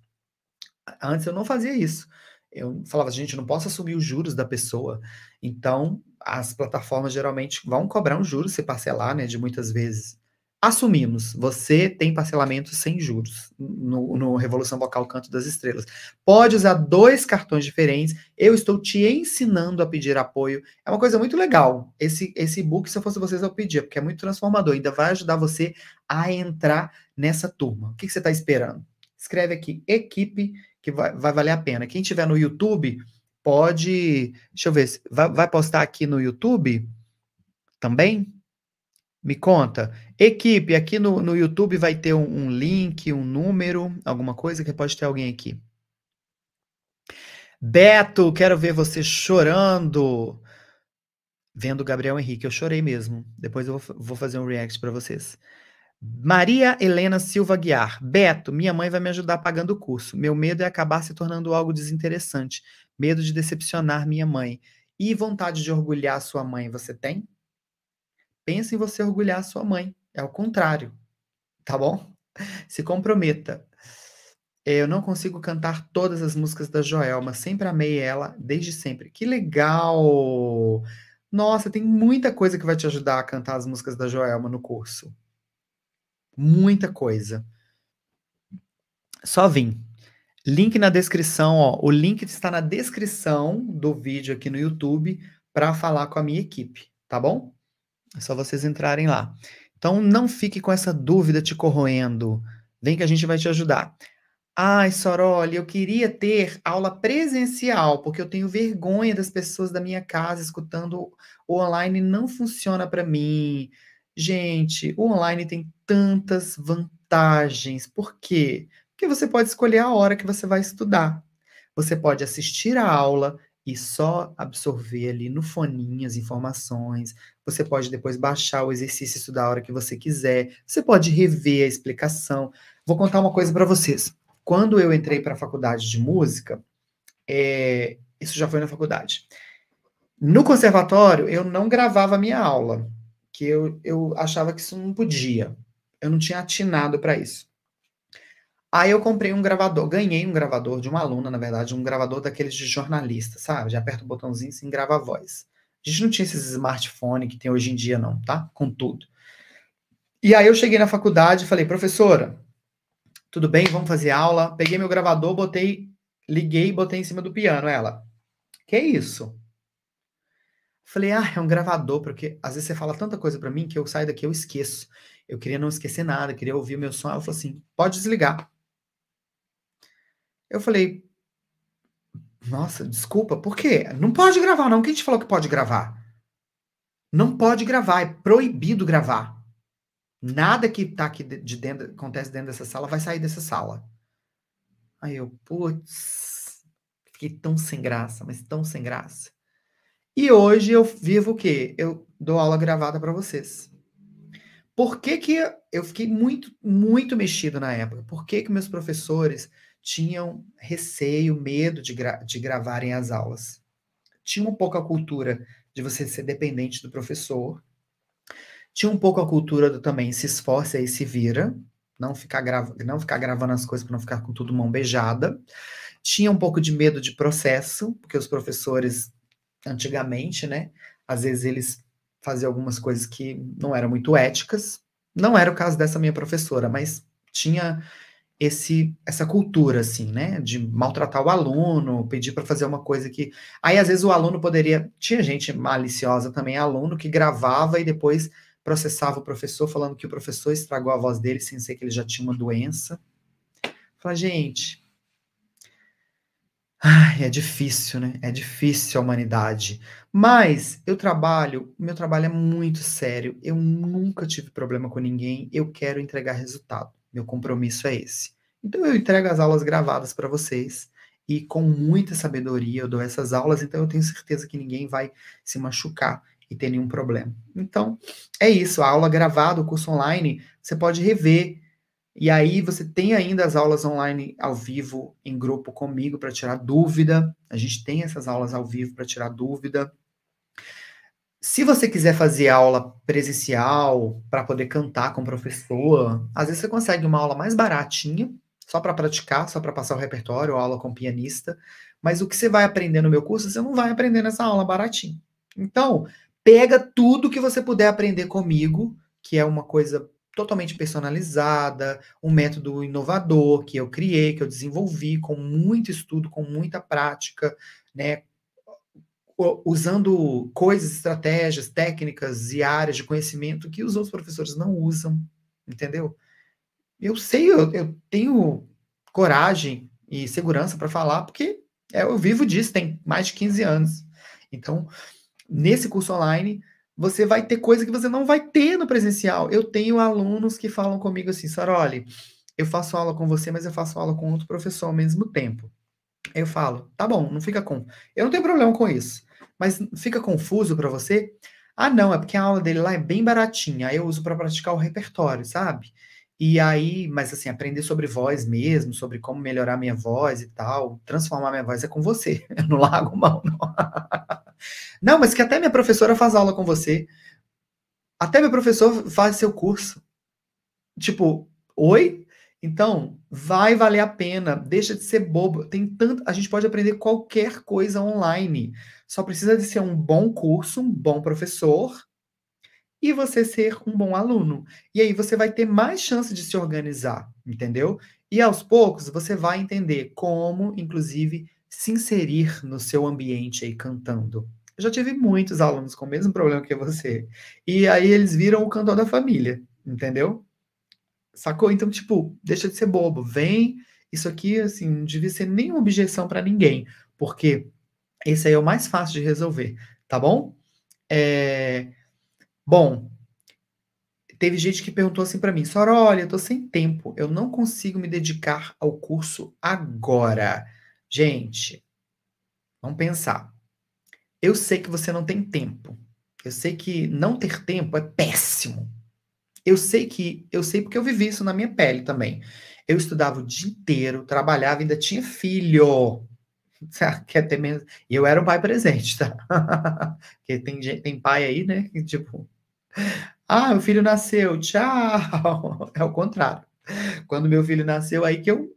Antes eu não fazia isso. Eu falava, gente, eu não posso assumir os juros da pessoa. Então, as plataformas geralmente vão cobrar um juros se parcelar, né? De muitas vezes Assumimos, você tem parcelamento sem juros no, no, Revolução Vocal Canto das Estrelas. Pode usar dois cartões diferentes. Eu estou te ensinando a pedir apoio. É uma coisa muito legal. Esse, esse book se eu fosse vocês, eu pedir, porque é muito transformador. Ainda vai ajudar você a entrar nessa turma. O que, que você está esperando? Escreve aqui, equipe, que vai, vai valer a pena. Quem tiver no YouTube, pode. Deixa eu ver, vai, vai postar aqui no YouTube também? Me conta. Equipe, aqui no, no YouTube vai ter um, um link, um número, alguma coisa que pode ter alguém aqui. Beto, quero ver você chorando. Vendo Gabriel Henrique, eu chorei mesmo. Depois eu vou, vou fazer um react para vocês. Maria Helena Silva Guiar. Beto, minha mãe vai me ajudar pagando o curso. Meu medo é acabar se tornando algo desinteressante. Medo de decepcionar minha mãe. E vontade de orgulhar sua mãe, você tem? Pense em você orgulhar sua mãe. É o contrário, tá bom? Se comprometa. É, eu não consigo cantar todas as músicas da Joelma, sempre amei ela, desde sempre. Que legal! Nossa, tem muita coisa que vai te ajudar a cantar as músicas da Joelma no curso. Muita coisa. Só vim. Link na descrição, ó. O link está na descrição do vídeo aqui no YouTube para falar com a minha equipe, tá bom? É só vocês entrarem lá. Então não fique com essa dúvida te corroendo. Vem que a gente vai te ajudar. Ai, Soroli, eu queria ter aula presencial, porque eu tenho vergonha das pessoas da minha casa escutando o online não funciona para mim. Gente, o online tem tantas vantagens. Por quê? Porque você pode escolher a hora que você vai estudar. Você pode assistir a aula, e só absorver ali no foninho as informações. Você pode depois baixar o exercício e estudar a hora que você quiser. Você pode rever a explicação. Vou contar uma coisa para vocês. Quando eu entrei para a faculdade de música, é... isso já foi na faculdade. No conservatório, eu não gravava minha aula, que eu, eu achava que isso não podia. Eu não tinha atinado para isso. Aí eu comprei um gravador, ganhei um gravador de uma aluna, na verdade, um gravador daqueles de jornalista, sabe? Já aperta o botãozinho e grava a voz. A gente não tinha esses smartphones que tem hoje em dia, não, tá? Com tudo. E aí eu cheguei na faculdade e falei, professora, tudo bem, vamos fazer aula. Peguei meu gravador, botei, liguei e botei em cima do piano. Ela, que isso? Falei, ah, é um gravador, porque às vezes você fala tanta coisa para mim que eu saio daqui, eu esqueço. Eu queria não esquecer nada, queria ouvir meu som. Ela falou assim, pode desligar. Eu falei, nossa, desculpa, por quê? Não pode gravar, não. Quem te falou que pode gravar? Não pode gravar, é proibido gravar. Nada que tá aqui de dentro, acontece dentro dessa sala vai sair dessa sala. Aí eu, putz, fiquei tão sem graça, mas tão sem graça. E hoje eu vivo o quê? Eu dou aula gravada para vocês. Por que que eu fiquei muito, muito mexido na época? Por que que meus professores tinham receio, medo de, gra de gravarem as aulas. Tinha um pouco a cultura de você ser dependente do professor, tinha um pouco a cultura do também se esforce e se vira, não ficar, grava não ficar gravando as coisas para não ficar com tudo mão beijada. Tinha um pouco de medo de processo, porque os professores, antigamente, né, às vezes eles faziam algumas coisas que não eram muito éticas. Não era o caso dessa minha professora, mas tinha esse essa cultura assim, né, de maltratar o aluno, pedir para fazer uma coisa que aí às vezes o aluno poderia, tinha gente maliciosa também, aluno que gravava e depois processava o professor falando que o professor estragou a voz dele sem ser que ele já tinha uma doença. Fala, gente, ai, é difícil, né? É difícil a humanidade. Mas eu trabalho, meu trabalho é muito sério. Eu nunca tive problema com ninguém. Eu quero entregar resultado. Meu compromisso é esse. Então eu entrego as aulas gravadas para vocês e com muita sabedoria eu dou essas aulas, então eu tenho certeza que ninguém vai se machucar e ter nenhum problema. Então, é isso, a aula gravada, o curso online, você pode rever. E aí você tem ainda as aulas online ao vivo em grupo comigo para tirar dúvida. A gente tem essas aulas ao vivo para tirar dúvida. Se você quiser fazer aula presencial para poder cantar com o professor, às vezes você consegue uma aula mais baratinha, só para praticar, só para passar o repertório, ou aula com pianista. Mas o que você vai aprender no meu curso, você não vai aprender nessa aula baratinha. Então, pega tudo que você puder aprender comigo, que é uma coisa totalmente personalizada, um método inovador que eu criei, que eu desenvolvi com muito estudo, com muita prática, né? usando coisas, estratégias, técnicas e áreas de conhecimento que os outros professores não usam, entendeu? Eu sei, eu, eu tenho coragem e segurança para falar, porque é, eu vivo disso, tem mais de 15 anos. Então, nesse curso online, você vai ter coisa que você não vai ter no presencial. Eu tenho alunos que falam comigo assim, Saroli, eu faço aula com você, mas eu faço aula com outro professor ao mesmo tempo. Eu falo, tá bom, não fica com. Eu não tenho problema com isso mas fica confuso para você? Ah, não, é porque a aula dele lá é bem baratinha, aí eu uso para praticar o repertório, sabe? E aí, mas assim, aprender sobre voz mesmo, sobre como melhorar minha voz e tal, transformar minha voz é com você, *laughs* eu não largo mão, não. *laughs* não, mas que até minha professora faz aula com você. Até meu professor faz seu curso. Tipo, oi? Então, vai valer a pena, deixa de ser bobo. Tem tanto, a gente pode aprender qualquer coisa online. Só precisa de ser um bom curso, um bom professor e você ser um bom aluno. E aí você vai ter mais chance de se organizar, entendeu? E aos poucos você vai entender como, inclusive, se inserir no seu ambiente aí cantando. Eu já tive muitos alunos com o mesmo problema que você. E aí eles viram o cantor da família, entendeu? Sacou? Então, tipo, deixa de ser bobo, vem. Isso aqui, assim, não devia ser nenhuma objeção para ninguém, porque esse aí é o mais fácil de resolver, tá bom? É... Bom, teve gente que perguntou assim para mim, Sora, olha, eu tô sem tempo, eu não consigo me dedicar ao curso agora. Gente, vamos pensar. Eu sei que você não tem tempo. Eu sei que não ter tempo é péssimo. Eu sei que, eu sei porque eu vivi isso na minha pele também. Eu estudava o dia inteiro, trabalhava, ainda tinha filho. *laughs* quer ter menos. E eu era o pai presente, tá? *laughs* Porque tem, tem pai aí, né? Que, tipo, ah, meu filho nasceu, tchau. *laughs* É o contrário. Quando meu filho nasceu, aí que eu.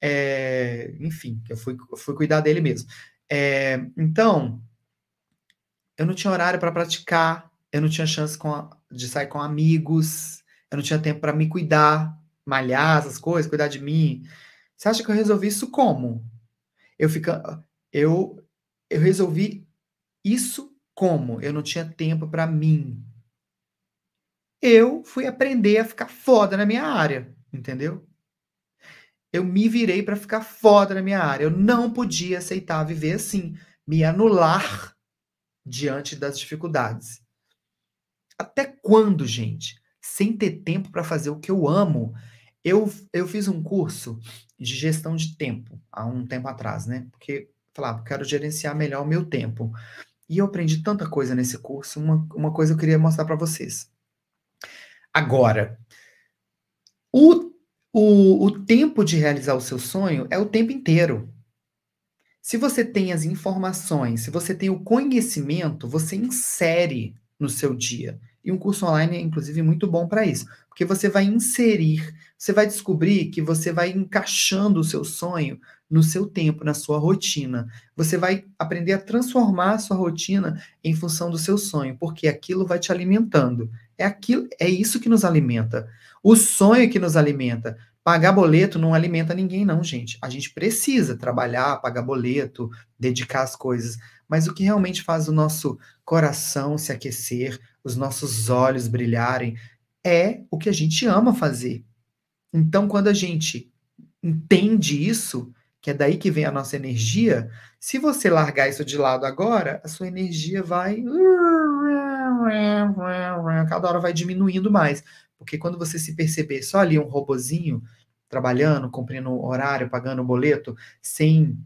É, enfim, eu fui, fui cuidar dele mesmo. É, então, eu não tinha horário para praticar, eu não tinha chance a, de sair com amigos, eu não tinha tempo para me cuidar, malhar essas coisas, cuidar de mim. Você acha que eu resolvi isso como? eu fica, eu, eu resolvi isso como? Eu não tinha tempo para mim. Eu fui aprender a ficar foda na minha área, entendeu? Eu me virei para ficar foda na minha área. Eu não podia aceitar viver assim, me anular diante das dificuldades. Até quando, gente? Sem ter tempo para fazer o que eu amo. Eu, eu fiz um curso de gestão de tempo, há um tempo atrás, né? Porque falava, ah, quero gerenciar melhor o meu tempo. E eu aprendi tanta coisa nesse curso, uma, uma coisa eu queria mostrar para vocês. Agora, o, o, o tempo de realizar o seu sonho é o tempo inteiro. Se você tem as informações, se você tem o conhecimento, você insere no seu dia. E um curso online é, inclusive, muito bom para isso, porque você vai inserir, você vai descobrir que você vai encaixando o seu sonho no seu tempo, na sua rotina. Você vai aprender a transformar a sua rotina em função do seu sonho, porque aquilo vai te alimentando. É aquilo, é isso que nos alimenta. O sonho que nos alimenta. Pagar boleto não alimenta ninguém, não, gente. A gente precisa trabalhar, pagar boleto, dedicar as coisas. Mas o que realmente faz o nosso coração se aquecer, os nossos olhos brilharem, é o que a gente ama fazer. Então, quando a gente entende isso, que é daí que vem a nossa energia, se você largar isso de lado agora, a sua energia vai. Cada hora vai diminuindo mais. Porque quando você se perceber só ali um robozinho trabalhando, cumprindo horário, pagando o boleto, sem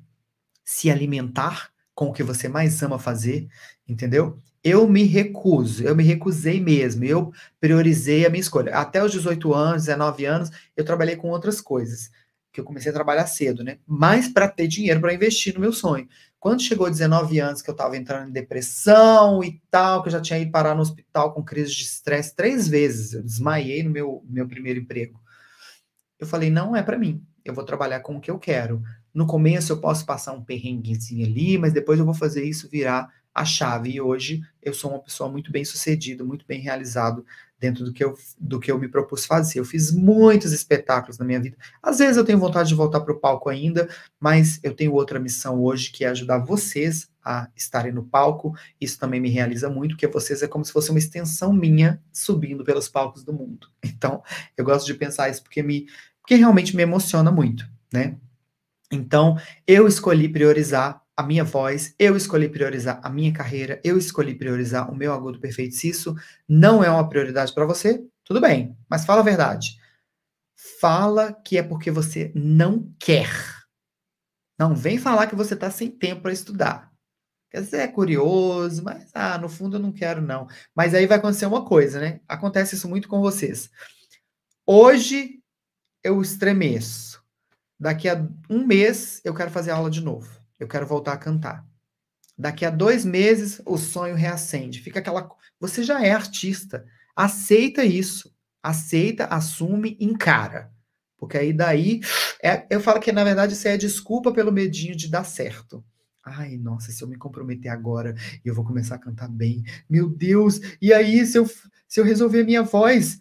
se alimentar com o que você mais ama fazer, entendeu? eu me recuso, eu me recusei mesmo, eu priorizei a minha escolha. Até os 18 anos, 19 anos, eu trabalhei com outras coisas, que eu comecei a trabalhar cedo, né? Mas para ter dinheiro para investir no meu sonho. Quando chegou 19 anos, que eu estava entrando em depressão e tal, que eu já tinha ido parar no hospital com crise de estresse três vezes, eu desmaiei no meu, meu primeiro emprego. Eu falei, não é para mim, eu vou trabalhar com o que eu quero. No começo eu posso passar um perrenguezinho ali, mas depois eu vou fazer isso virar a chave. E hoje eu sou uma pessoa muito bem sucedida, muito bem realizado dentro do que, eu, do que eu me propus fazer. Eu fiz muitos espetáculos na minha vida. Às vezes eu tenho vontade de voltar para o palco ainda, mas eu tenho outra missão hoje que é ajudar vocês a estarem no palco. Isso também me realiza muito, porque vocês é como se fosse uma extensão minha subindo pelos palcos do mundo. *laughs* Então, eu gosto de pensar isso porque me porque realmente me emociona muito, né? Então, eu escolhi priorizar a minha voz, eu escolhi priorizar a minha carreira, eu escolhi priorizar o meu agudo perfeito. Se isso não é uma prioridade para você, tudo bem, mas fala a verdade. Fala que é porque você não quer. Não vem falar que você está sem tempo para estudar. Quer dizer, é curioso, mas ah, no fundo eu não quero não. Mas aí vai acontecer uma coisa, né? Acontece isso muito com vocês. Hoje eu estremeço. Daqui a um mês eu quero fazer aula de novo eu quero voltar a cantar. Daqui a dois meses, o sonho reacende. Fica aquela. Você já é artista. Aceita isso. Aceita, assume, encara. Porque aí daí. É, eu falo que, na verdade, isso é desculpa pelo medinho de dar certo. Ai, nossa, se eu me comprometer agora, e eu vou começar a cantar bem. Meu Deus! E aí, se eu, se eu resolver minha voz,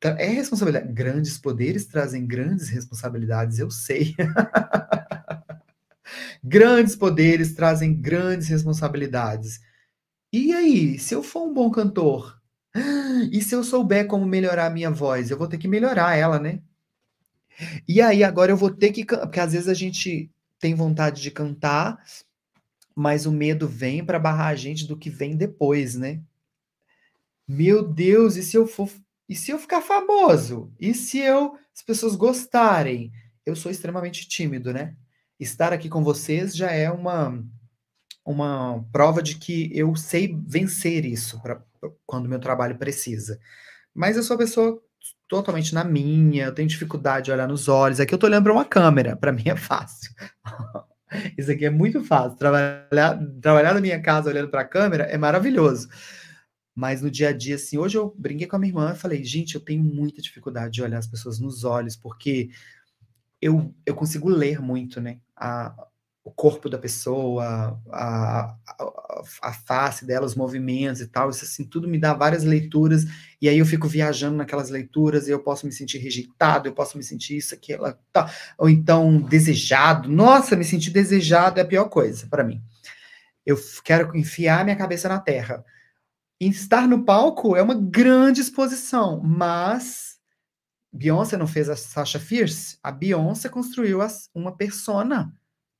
é responsabilidade. Grandes poderes trazem grandes responsabilidades, eu sei. *laughs* Grandes poderes trazem grandes responsabilidades. E aí, se eu for um bom cantor? *gasps* E se eu souber como melhorar a minha voz? Eu vou ter que melhorar ela, né? E aí, agora eu vou ter que. Porque às vezes a gente tem vontade de cantar, mas o medo vem para barrar a gente do que vem depois, né? Meu Deus, e se eu for e se eu ficar famoso? E se eu as pessoas gostarem? Eu sou extremamente tímido, né? estar aqui com vocês já é uma, uma prova de que eu sei vencer isso pra, quando meu trabalho precisa. Mas eu sou uma pessoa totalmente na minha, eu tenho dificuldade de olhar nos olhos. Aqui eu tô olhando para uma câmera, para mim é fácil. *laughs* Isso aqui é muito fácil. Trabalhar, trabalhar na minha casa olhando para a câmera é maravilhoso. Mas no dia a dia, assim, hoje eu brinquei com a minha irmã e falei, gente, eu tenho muita dificuldade de olhar as pessoas nos olhos, porque eu, eu consigo ler muito, né? a, o corpo da pessoa, a, a, a, face dela, os movimentos e tal, isso assim, tudo me dá várias leituras, e aí eu fico viajando naquelas leituras, e eu posso me sentir rejeitado, eu posso me sentir isso, aquilo, tá, ou então desejado, nossa, me sentir desejado é a pior coisa para mim. Eu quero enfiar minha cabeça na terra. E estar no palco é uma grande exposição, mas Beyoncé não fez a Sasha Fierce? A Beyoncé construiu as, uma persona,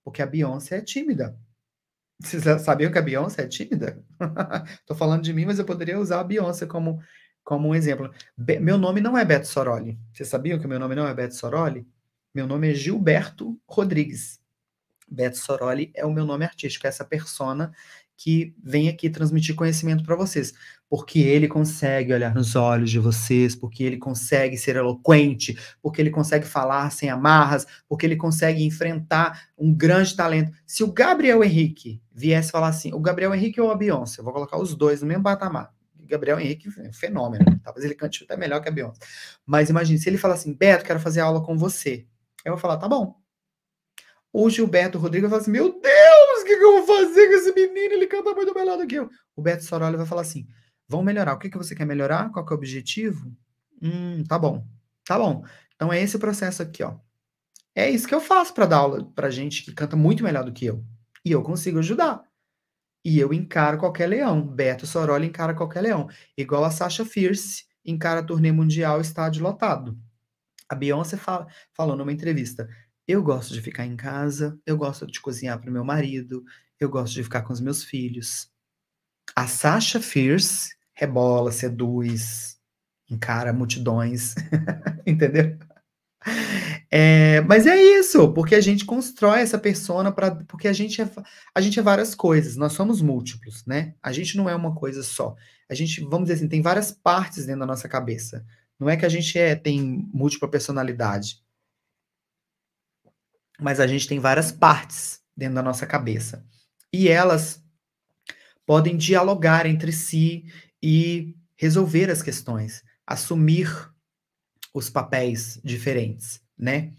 porque a Beyoncé é tímida. Vocês sabiam que a Beyoncé é tímida? Estou *laughs* falando de mim, mas eu poderia usar a Beyoncé como, como um exemplo. Be meu nome não é Beto Soroli. Vocês sabiam que meu nome não é Beto Soroli? Meu nome é Gilberto Rodrigues. Beto Soroli é o meu nome artístico, é essa persona que vem aqui transmitir conhecimento para vocês, porque ele consegue olhar nos olhos de vocês, porque ele consegue ser eloquente, porque ele consegue falar sem amarras, porque ele consegue enfrentar um grande talento. Se o Gabriel Henrique viesse falar assim, o Gabriel Henrique ou a Beyoncé, eu vou colocar os dois no mesmo patamar. Gabriel Henrique é um fenômeno, talvez ele cante até melhor que a Beyoncé. Mas imagine, se ele falar assim, Beto, quero fazer aula com você. Eu vou falar, tá bom. O Gilberto Rodrigues falar assim, meu Deus! eu vou fazer com esse menino? Ele canta muito melhor do que eu. O Beto Sorolla vai falar assim: vão melhorar. O que, que você quer melhorar? Qual que é o objetivo? Hum, tá bom. Tá bom. Então é esse processo aqui, ó. É isso que eu faço para dar aula para gente que canta muito melhor do que eu. E eu consigo ajudar. E eu encaro qualquer leão. Beto Sorolla encara qualquer leão. Igual a Sasha Fierce encara a turnê mundial estádio lotado. A Beyoncé fala, falou numa entrevista: eu gosto de ficar em casa, eu gosto de cozinhar para o meu marido, eu gosto de ficar com os meus filhos. A Sasha Fierce rebola, seduz, encara multidões, *laughs* entendeu? É, mas é isso, porque a gente constrói essa persona para porque a gente é a gente é várias coisas, nós somos múltiplos, né? A gente não é uma coisa só. A gente, vamos dizer assim, tem várias partes dentro da nossa cabeça. Não é que a gente é tem múltipla personalidade mas a gente tem várias partes dentro da nossa cabeça. E elas podem dialogar entre si e resolver as questões, assumir os papéis diferentes, né?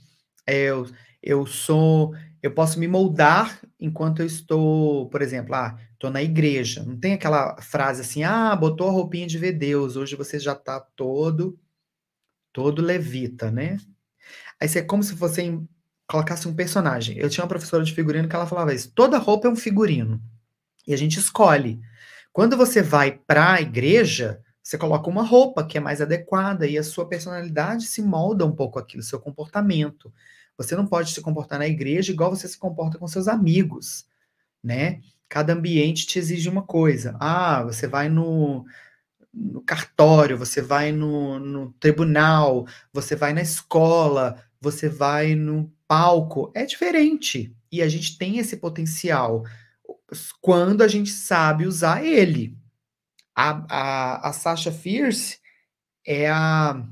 Eu, eu sou, eu posso me moldar enquanto eu estou, por exemplo, ah, estou na igreja. Não tem aquela frase assim, ah, botou a roupinha de ver Deus, hoje você já está todo, todo levita, né? Aí você é como se você colocasse um personagem. Eu tinha uma professora de figurino que ela falava isso. Toda roupa é um figurino. E a gente escolhe. Quando você vai para a igreja, você coloca uma roupa que é mais adequada e a sua personalidade se molda um pouco aquilo, seu comportamento. Você não pode se comportar na igreja igual você se comporta com seus amigos, né? Cada ambiente te exige uma coisa. Ah, você vai no, no cartório, você vai no, no tribunal, você vai na escola, você vai no palco é diferente e a gente tem esse potencial quando a gente sabe usar ele. A, a, a Sasha Fierce é a,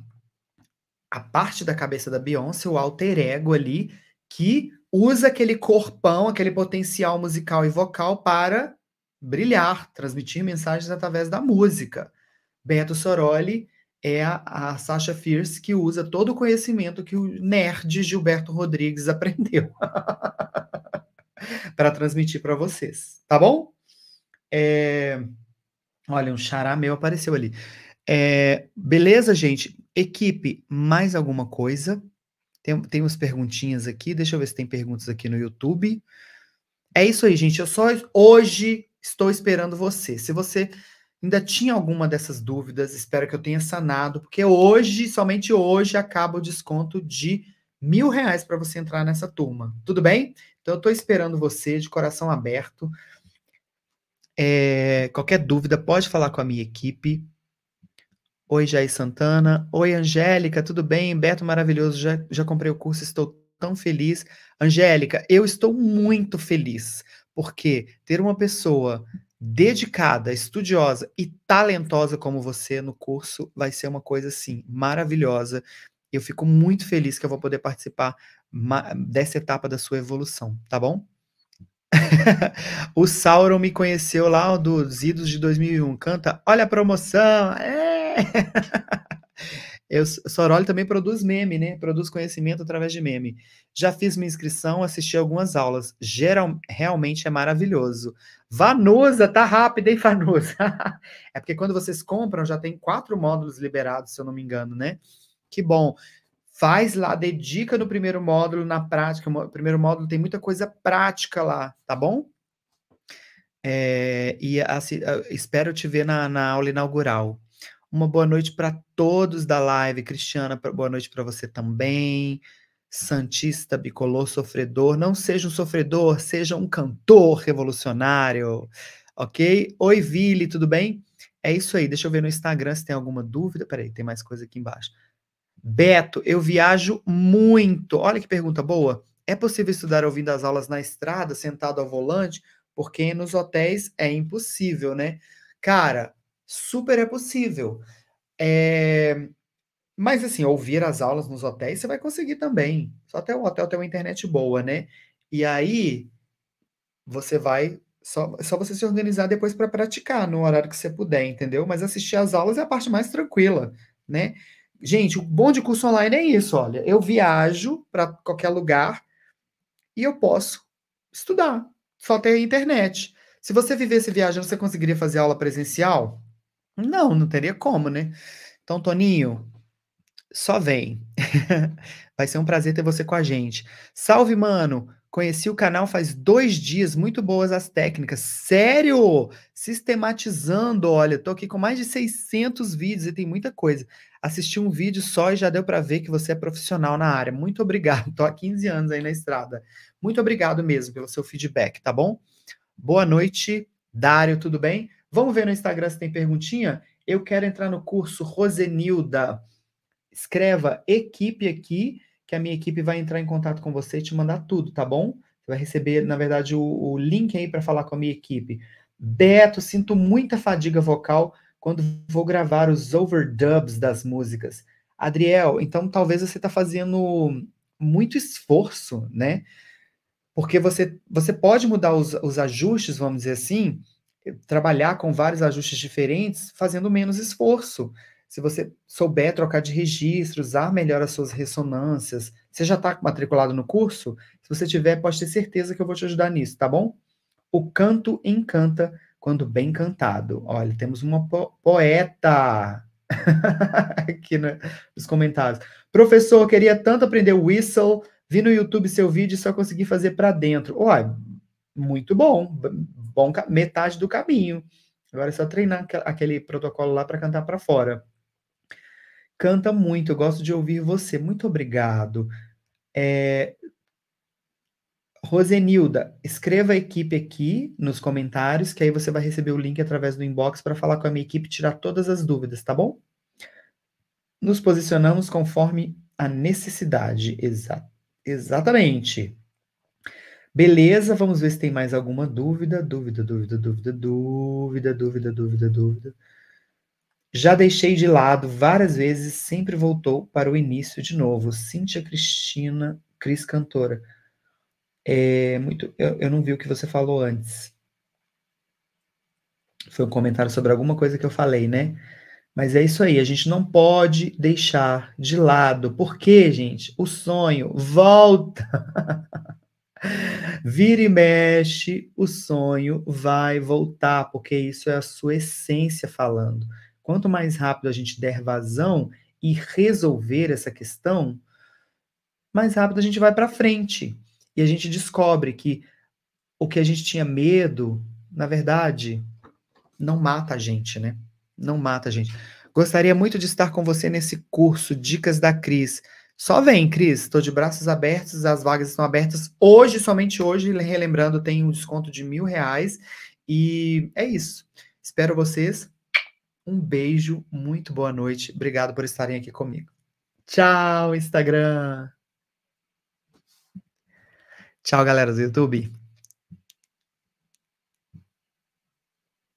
a parte da cabeça da Beyoncé, o alter ego ali, que usa aquele corpão, aquele potencial musical e vocal para brilhar, transmitir mensagens através da música. Beto Soroli é a, Sasha Fierce, que usa todo o conhecimento que o nerd Gilberto Rodrigues *laughs* aprendeu para transmitir para vocês, tá bom? É... Olha, um xará meu apareceu ali. É... Beleza, gente? Equipe, mais alguma coisa? Tem, tem umas perguntinhas aqui, deixa eu ver se tem perguntas aqui no YouTube. É isso aí, gente. Eu só hoje estou esperando você. Se você ainda tinha alguma dessas dúvidas, espero que eu tenha sanado, porque hoje, somente hoje, acaba o desconto de mil reais para você entrar nessa turma. Tudo bem? Então eu estou esperando você de coração aberto. É, qualquer dúvida, pode falar com a minha equipe. Oi, Jair Santana. Oi, Angélica, tudo bem? Beto maravilhoso, já, já comprei o curso, estou tão feliz. Angélica, eu estou muito feliz, porque ter uma pessoa dedicada, estudiosa e talentosa como você no curso, vai ser uma coisa assim maravilhosa. Eu fico muito feliz que eu vou poder participar dessa etapa da sua evolução, tá bom? *laughs* o Sauron me conheceu lá dos idos de 2001. Canta, olha a promoção! É! *laughs* o Soroli também produz meme, né? Produz conhecimento através de meme. Já fiz minha inscrição, assisti algumas aulas. Geral, realmente é maravilhoso. Vanusa, tá rápido, hein, Vanusa? *laughs* é porque quando vocês compram, já tem quatro módulos liberados, se eu não me engano, né? Que bom. Faz lá, dedica no primeiro módulo, na prática. O primeiro módulo tem muita coisa prática lá, tá bom? É, e assim, espero te ver na, na aula inaugural. Uma boa noite para todos da live. Cristiana, boa noite para você também. Santista, bicolor, sofredor. Não seja um sofredor, seja um cantor revolucionário. Ok? Oi, Vili, tudo bem? É isso aí. Deixa eu ver no Instagram se tem alguma dúvida. Peraí, tem mais coisa aqui embaixo. Beto, eu viajo muito. Olha que pergunta boa. É possível estudar ouvindo as aulas na estrada, sentado ao volante? Porque nos hotéis é impossível, né? Cara, Super é possível. É... Mas, assim, ouvir as aulas nos hotéis você vai conseguir também. Só até o hotel tem uma internet boa, né? E aí, você vai. Só, só você se organizar depois para praticar no horário que você puder, entendeu? Mas assistir as aulas é a parte mais tranquila, né? Gente, o bom de curso online é isso, olha. Eu viajo para qualquer lugar e eu posso estudar. Só ter internet. Se você vivesse viajando, você conseguiria fazer aula presencial? Não, não teria como, né? Então, Toninho, só vem. *laughs* Vai ser um prazer ter você com a gente. Salve, mano! Conheci o canal faz dois dias, muito boas as técnicas. Sério? Sistematizando, olha, tô aqui com mais de 600 vídeos e tem muita coisa. Assisti um vídeo só e já deu para ver que você é profissional na área. Muito obrigado. *laughs* Tô há 15 anos aí na estrada. Muito obrigado mesmo pelo seu feedback, tá bom? Boa noite, Dário, tudo bem? Vamos ver no Instagram se tem perguntinha? Eu quero entrar no curso Rosenilda. Escreva equipe aqui, que a minha equipe vai entrar em contato com você e te mandar tudo, tá bom? Você vai receber, na verdade, o, o link aí para falar com a minha equipe. Beto, sinto muita fadiga vocal quando vou gravar os overdubs das músicas. Adriel, então talvez você está fazendo muito esforço, né? Porque você, você pode mudar os, os ajustes, vamos dizer assim, trabalhar com vários ajustes diferentes, fazendo menos esforço. Se você souber trocar de registro, usar melhor as suas ressonâncias, você já está matriculado no curso? Se você tiver, pode ter certeza que eu vou te ajudar nisso, tá bom? O canto encanta quando bem cantado. Olha, temos uma po poeta *laughs* aqui nos comentários. Professor, queria tanto aprender whistle, vi no YouTube seu vídeo e só consegui fazer para dentro. Olha, muito bom, bom metade do caminho. Agora é só treinar aquele protocolo lá para cantar para fora. Canta muito, eu gosto de ouvir você. Muito obrigado. É... Rosenilda, escreva a equipe aqui nos comentários, que aí você vai receber o link através do inbox para falar com a minha equipe e tirar todas as dúvidas, tá bom? Nos posicionamos conforme a necessidade. Exa exatamente. Beleza, vamos ver se tem mais alguma dúvida. Dúvida, dúvida, dúvida, dúvida, dúvida, dúvida, dúvida. Já deixei de lado várias vezes, sempre voltou para o início de novo. Cíntia Cristina, Cris Cantora. É, muito, eu, eu não vi o que você falou antes. Foi um comentário sobre alguma coisa que eu falei, né? Mas é isso aí, a gente não pode deixar de lado, Por quê, gente, o sonho volta. *laughs* Vira e mexe, o sonho vai voltar, porque isso é a sua essência falando. Quanto mais rápido a gente der vazão e resolver essa questão, mais rápido a gente vai para frente. E a gente descobre que o que a gente tinha medo, na verdade, não mata a gente, né? Não mata a gente. Gostaria muito de estar com você nesse curso Dicas da Cris. Só vem, Cris. Estou de braços abertos, as vagas estão abertas hoje, somente hoje. Relembrando, tem um desconto de mil reais. E é isso. Espero vocês. Um beijo, muito boa noite. Obrigado por estarem aqui comigo. Tchau, Instagram. Tchau, galera do YouTube.